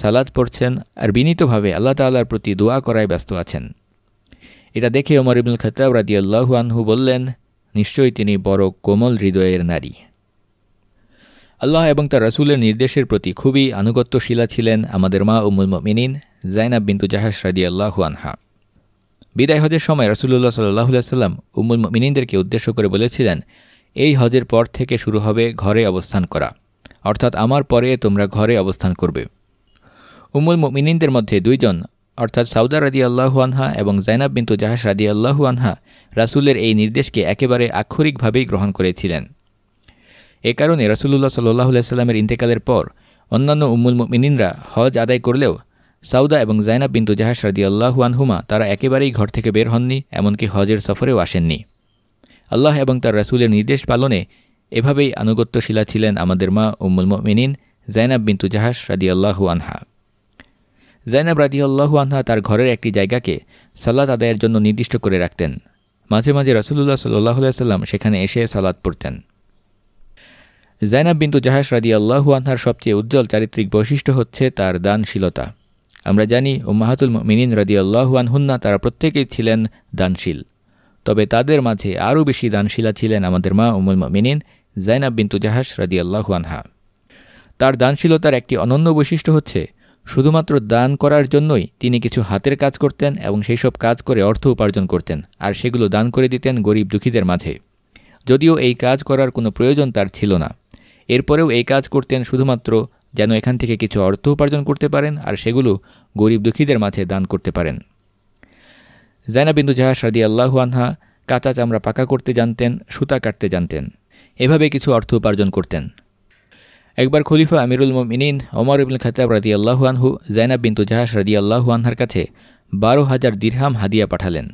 সালাদ পড়ছেন আর বিনীতভাবে আল্লাহ তাল্লার প্রতি দোয়া করায় ব্যস্ত আছেন এটা দেখে ওমর ইবনুল খাতাব রাদিয়াল্লাহু আনহু বললেন নিশ্চয়ই তিনি বড় কোমল হৃদয়ের নারী আল্লাহ এবং তার রসুলের নির্দেশের প্রতি খুবই আনুগত্যশীলা ছিলেন আমাদের মা উমুল মিনিন জাইনাব বিন্তু জাহাস রাদিয়াল্লাহু আনহা বিদায় হজের সময় রসুল্লাহ সাল্লাম উম্মুল মিনিনদেরকে উদ্দেশ্য করে বলেছিলেন এই হজের পর থেকে শুরু হবে ঘরে অবস্থান করা অর্থাৎ আমার পরে তোমরা ঘরে অবস্থান করবে উম্মুল মিনিনদের মধ্যে দুইজন অর্থাৎ সাউদা রাজি আল্লাহু আনহা এবং জাইনাব বিন্তু জাহাজ রাজি আল্লাহু আনহা রাসুলের এই নির্দেশকে একেবারে আক্ষরিকভাবেই গ্রহণ করেছিলেন এ কারণে রসুল্লাহ সাল্লাহ সাল্লামের ইন্তেকালের পর অন্যান্য উম্মুল মিনিনরা হজ আদায় করলেও সাউদা এবং জাইনাব বিন্তু জাহাস রাদি আল্লাহুয়ানহুমা তারা একেবারেই ঘর থেকে বের হননি এমনকি হজের সফরেও আসেননি আল্লাহ এবং তার রাসুলের নির্দেশ পালনে এভাবেই আনুগত্যশীলা ছিলেন আমাদের মা উম্মুল মিনিন জাইনাব বিন্তু জাহাস রাদি আল্লাহু আনহা জাইনাব রাদি আল্লাহু আনহা তার ঘরের একটি জায়গাকে সালাত আদায়ের জন্য নির্দিষ্ট করে রাখতেন মাঝে মাঝে রসুল্লাহ সাল্লাহ সাল্লাম সেখানে এসে সালাদ পড়তেন জাইনাব বিন্তু জাহাস রাদি আল্লাহু আনহার সবচেয়ে উজ্জ্বল চারিত্রিক বৈশিষ্ট্য হচ্ছে তার দানশীলতা আমরা জানি ও মাহাতুল মিনিন রাদি হুন্না তারা প্রত্যেকেই ছিলেন দানশীল তবে তাদের মাঝে আরও বেশি দানশীলা ছিলেন আমাদের মা উমুল মিনিন জাইনাব বিন্তু তুজাহাস রাদি আল্লাহুয়ানহা তার দানশীলতার একটি অনন্য বৈশিষ্ট্য হচ্ছে শুধুমাত্র দান করার জন্যই তিনি কিছু হাতের কাজ করতেন এবং সেই সব কাজ করে অর্থ উপার্জন করতেন আর সেগুলো দান করে দিতেন গরিব দুঃখীদের মাঝে যদিও এই কাজ করার কোনো প্রয়োজন তার ছিল না এরপরেও এই কাজ করতেন শুধুমাত্র যেন এখান থেকে কিছু অর্থ উপার্জন করতে পারেন আর সেগুলো গরিব দুঃখীদের মাঝে দান করতে পারেন জাইনাবিন্দু জাহা সাদি আল্লাহু আনহা কাঁচা চামড়া পাকা করতে জানতেন সুতা কাটতে জানতেন এভাবে কিছু অর্থ উপার্জন করতেন একবার খলিফা আমিরুল মমিনিন ওমর ইবুল খাতাব রাদি আল্লাহু আনহু জাইনাব বিন্তু জাহা রাদি আল্লাহু আনহার কাছে বারো হাজার দিরহাম হাদিয়া পাঠালেন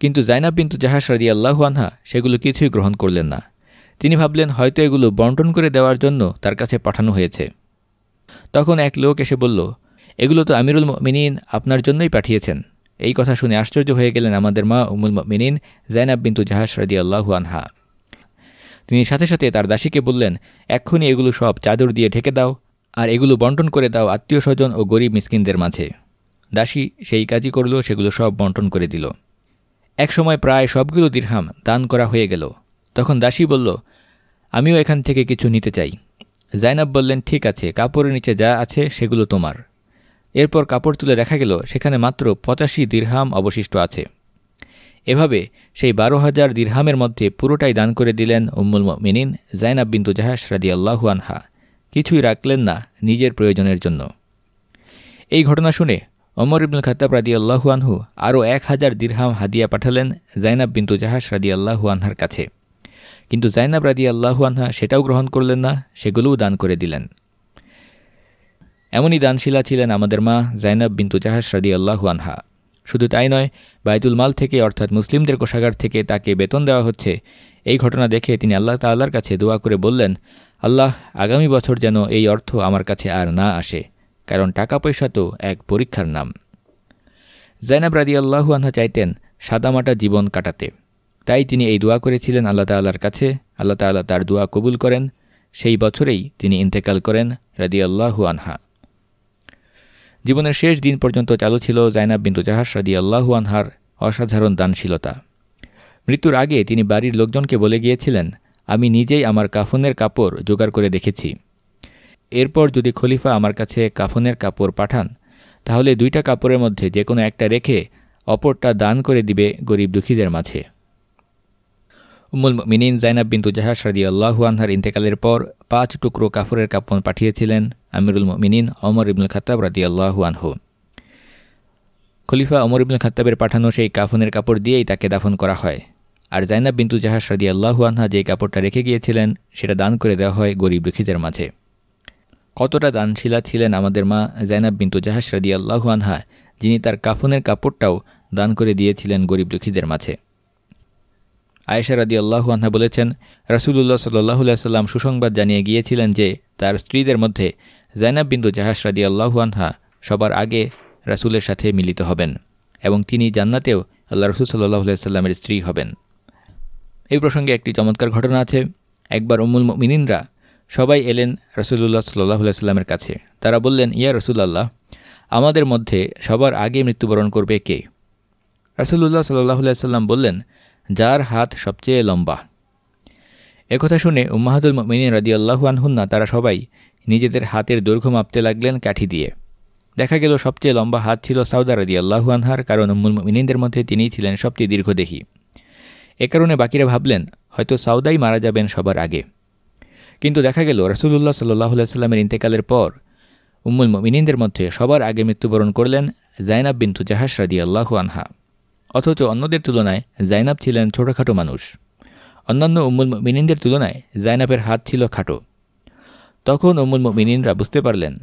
কিন্তু জাইনাব বিন্তু জাহা রাদি আল্লাহু আনহা সেগুলো কিছুই গ্রহণ করলেন না তিনি ভাবলেন হয়তো এগুলো বন্টন করে দেওয়ার জন্য তার কাছে পাঠানো হয়েছে তখন এক লোক এসে বলল এগুলো তো আমিরুল মিনিন আপনার জন্যই পাঠিয়েছেন এই কথা শুনে আশ্চর্য হয়ে গেলেন আমাদের মা উমুল মিনিন জাইনাব বিন্তু জাহাজ রাদি আল্লাহু আনহা তিনি সাথে সাথে তার দাসীকে বললেন এক্ষুনি এগুলো সব চাদর দিয়ে ঢেকে দাও আর এগুলো বন্টন করে দাও আত্মীয় স্বজন ও গরিব মিসকিনদের মাঝে দাসী সেই কাজই করল সেগুলো সব বন্টন করে দিল এক সময় প্রায় সবগুলো দীর্হাম দান করা হয়ে গেল তখন দাসী বলল আমিও এখান থেকে কিছু নিতে চাই জাইনাব বললেন ঠিক আছে কাপড়ের নিচে যা আছে সেগুলো তোমার এরপর কাপড় তুলে দেখা গেল সেখানে মাত্র পঁচাশি দীর্হাম অবশিষ্ট আছে এভাবে সেই বারো হাজার দীর্হামের মধ্যে পুরোটাই দান করে দিলেন উম্মুল মিনিন জাইনাব বিন্দু জাহাস রাদি আল্লাহু আনহা কিছুই রাখলেন না নিজের প্রয়োজনের জন্য এই ঘটনা শুনে অমর ইবনুল খাতাব রাদি আল্লাহু আনহু আরও এক হাজার দীর্হাম হাদিয়া পাঠালেন জাইনাব বিন্তু জাহাস রাদি আল্লাহু আনহার কাছে কিন্তু জাইনাব রাদি আল্লাহু আনহা সেটাও গ্রহণ করলেন না সেগুলোও দান করে দিলেন এমনই দানশীলা ছিলেন আমাদের মা জাইনাব বিন্তু জাহাস রাদি আল্লাহু আনহা শুধু তাই নয় বায়তুল মাল থেকে অর্থাৎ মুসলিমদের কোষাগার থেকে তাকে বেতন দেওয়া হচ্ছে এই ঘটনা দেখে তিনি আল্লাহ তাল্লার কাছে দোয়া করে বললেন আল্লাহ আগামী বছর যেন এই অর্থ আমার কাছে আর না আসে কারণ টাকা পয়সা তো এক পরীক্ষার নাম জাইনাব রাদি আল্লাহু আনহা চাইতেন সাদামাটা জীবন কাটাতে তাই তিনি এই দোয়া করেছিলেন আল্লাহ তাল্লার কাছে আল্লাহ তাল্লাহ তার দোয়া কবুল করেন সেই বছরেই তিনি ইন্তেকাল করেন রাদি আল্লাহু আনহা জীবনের শেষ দিন পর্যন্ত চালু ছিল জাইনাব বিন্দু জাহাস রাদি আল্লাহু আনহার অসাধারণ দানশীলতা মৃত্যুর আগে তিনি বাড়ির লোকজনকে বলে গিয়েছিলেন আমি নিজেই আমার কাফনের কাপড় জোগাড় করে রেখেছি এরপর যদি খলিফা আমার কাছে কাফনের কাপড় পাঠান তাহলে দুইটা কাপড়ের মধ্যে যে কোনো একটা রেখে অপরটা দান করে দিবে গরিব দুঃখীদের মাঝে উমুল মিনিন জাইনাব বিন্তু জাহাস রাদি আল্লাহু আনহার ইন্তেকালের পর পাঁচ টুকরো কাফুরের কাপন পাঠিয়েছিলেন আমিরুল মিনিন অমর ইবনুল খাতাব রাদি আল্লাহু আনহু খলিফা অমর ইবনুল খাত্তাবের পাঠানো সেই কাফনের কাপড় দিয়েই তাকে দাফন করা হয় আর জাইনাব বিন্তু জাহাস রাদি আল্লাহু আনহা যে কাপড়টা রেখে গিয়েছিলেন সেটা দান করে দেওয়া হয় গরিব দুঃখীদের মাঝে কতটা দানশীলা ছিলেন আমাদের মা জাইনাব বিন্তু জাহাস রাদি আল্লাহু আনহা যিনি তার কাফনের কাপড়টাও দান করে দিয়েছিলেন গরিব দুঃখীদের মাঝে আয়েশা রাদি আহা বলেছেন রাসুলুল্লাহ সাল্লাহ সাল্লাম সুসংবাদ জানিয়ে গিয়েছিলেন যে তার স্ত্রীদের মধ্যে জাইনাব বিন্দু জাহাস রাদি আনহা সবার আগে রাসুলের সাথে মিলিত হবেন এবং তিনি জান্নাতেও আল্লাহ রসুল সাল্লাহ সাল্লামের স্ত্রী হবেন এই প্রসঙ্গে একটি চমৎকার ঘটনা আছে একবার উমুল মিনিনরা সবাই এলেন রসুল্লাহ সাল্লাহ সাল্লামের কাছে তারা বললেন ইয়া রসুলাল্লাহ আমাদের মধ্যে সবার আগে মৃত্যুবরণ করবে কে রাসুল্লাহ সাল্লাহ সাল্লাম বললেন যার হাত সবচেয়ে লম্বা একথা শুনে উম্মাহাদুল মিনিন রাদি আল্লাহুয়ানহুন্না তারা সবাই নিজেদের হাতের দৈর্ঘ্য মাপতে লাগলেন কাঠি দিয়ে দেখা গেল সবচেয়ে লম্বা হাত ছিল সাউদা রাদি আল্লাহুয়ানহার কারণ উম্মুল মিনীদের মধ্যে তিনিই ছিলেন সবচেয়ে দীর্ঘদেহী এ কারণে বাকিরা ভাবলেন হয়তো সাউদাই মারা যাবেন সবার আগে কিন্তু দেখা গেল রসুল্লাহ সাল্লাহ ইন্তেকালের পর উম্মুল মিনিনদের মধ্যে সবার আগে মৃত্যুবরণ করলেন জাইনাব বিন্তু জাহাস রাদি আল্লাহু আনহা অথচ অন্যদের তুলনায় জাইনাব ছিলেন ছোটোখাটো মানুষ অন্যান্য উম্মুল মিনিনদের তুলনায় জাইনাবের হাত ছিল খাটো তখন উম্মুল মিনিনরা বুঝতে পারলেন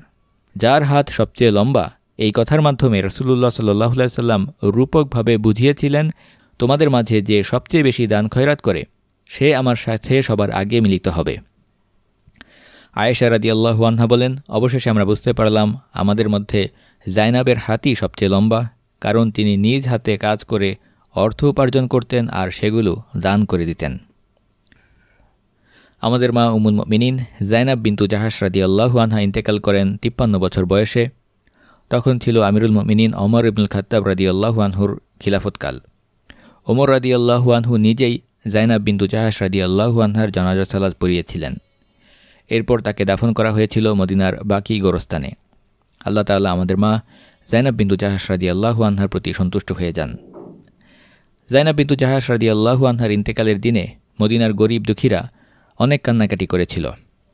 যার হাত সবচেয়ে লম্বা এই কথার মাধ্যমে রসুল্লাহ সাল্লাহ সাল্লাম রূপকভাবে বুঝিয়েছিলেন তোমাদের মাঝে যে সবচেয়ে বেশি দান খয়রাত করে সে আমার সাথে সবার আগে মিলিত হবে আয়েশা রাদি আল্লাহুয়ান্হা বলেন অবশেষে আমরা বুঝতে পারলাম আমাদের মধ্যে জাইনাবের হাতই সবচেয়ে লম্বা কারণ তিনি নিজ হাতে কাজ করে অর্থ উপার্জন করতেন আর সেগুলো দান করে দিতেন আমাদের মা উমুল মিনিন জাইনাব বিন্তু জাহাসরাদি রাদি আনহা ইন্তেকাল করেন তিপ্পান্ন বছর বয়সে তখন ছিল আমিরুল মিনিন অমর ইবনুল খাত্তাব রাদি আল্লাহুয়ানহুর খিলাফতকাল ওমর রাদি আল্লাহুয়ানহু নিজেই জাইনাব বিন্দু জাহাস রাদি আল্লাহু আনহার সালাদ পড়িয়েছিলেন এরপর তাকে দাফন করা হয়েছিল মদিনার বাকি গোরস্থানে আল্লাহ তাল্লাহ আমাদের মা জাইনাব বিন্দু জাহাস রাদি আল্লাহু আনহার প্রতি সন্তুষ্ট হয়ে যান জাইনাব বিন্দু জাহাস রাদি আল্লাহু আনহার ইন্তেকালের দিনে মদিনার গরিব দুঃখীরা অনেক কান্নাকাটি করেছিল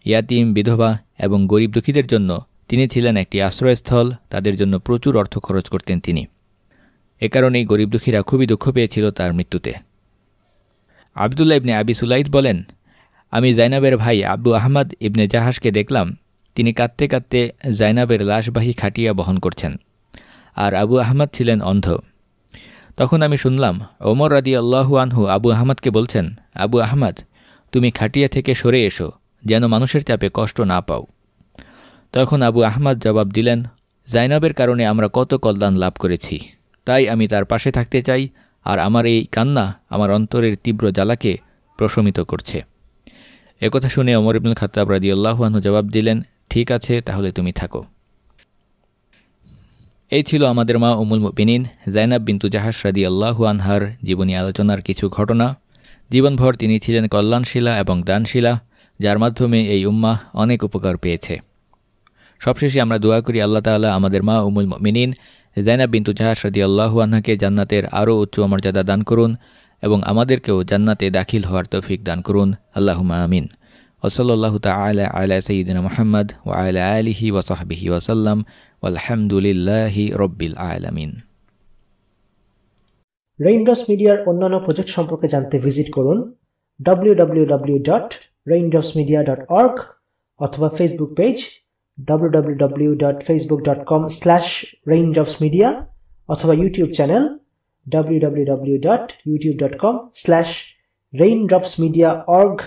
ইয়াতিম বিধবা এবং গরিব দুঃখীদের জন্য তিনি ছিলেন একটি আশ্রয়স্থল তাদের জন্য প্রচুর অর্থ খরচ করতেন তিনি এ কারণেই গরিব দুঃখীরা খুবই দুঃখ পেয়েছিল তার মৃত্যুতে আবদুল্লা ইবনে আবি সুলাইদ বলেন আমি জাইনাবের ভাই আব্বু আহমদ ইবনে জাহাসকে দেখলাম তিনি কাঁদতে কাঁদতে জাইনাবের লাশবাহী খাটিয়া বহন করছেন আর আবু আহমদ ছিলেন অন্ধ তখন আমি শুনলাম ওমর রাদি আল্লাহু আনহু আবু আহমদকে বলছেন আবু আহমদ তুমি খাটিয়া থেকে সরে এসো যেন মানুষের চাপে কষ্ট না পাও তখন আবু আহমদ জবাব দিলেন জাইনবের কারণে আমরা কত কল্যাণ লাভ করেছি তাই আমি তার পাশে থাকতে চাই আর আমার এই কান্না আমার অন্তরের তীব্র জ্বালাকে প্রশমিত করছে একথা শুনে অমর ইবনুল খাতাব রাজিউল্লাহানু জবাব দিলেন ঠিক আছে তাহলে তুমি থাকো এই ছিল আমাদের মা উমুল মুপিনিন জাইনাব বিন্তু জাহাস রাদি আল্লাহু আনহার জীবনী আলোচনার কিছু ঘটনা জীবনভর তিনি ছিলেন কল্যাণশিলা এবং দানশিলা যার মাধ্যমে এই উম্মাহ অনেক উপকার পেয়েছে সবশেষে আমরা দোয়া করি আল্লাহ তালা আমাদের মা উমুল মিনিন জাইনাব বিন্তু জাহাস রাদি আল্লাহু আনহাকে জান্নাতের আরও উচ্চ মর্যাদা দান করুন এবং আমাদেরকেও জান্নাতে দাখিল হওয়ার তৌফিক দান করুন আল্লাহুমা আমিন ওসল্লাহ তালা আলা সঈদিন মহম্মদ ও আলা আলিহি ওয়াসাহবিহি ওসাল্লাম আলহামদুলিল্লাহি রব্বিল আলামিন রেইনড্রপস মিডিয়ার অন্যান্য প্রজেক্ট সম্পর্কে জানতে ভিজিট করুন www.raindropsmedia.org অথবা ফেসবুক পেজ www.facebook.com/raindropsmedia অথবা ইউটিউব চ্যানেল www.youtube.com/raindropsmediaorg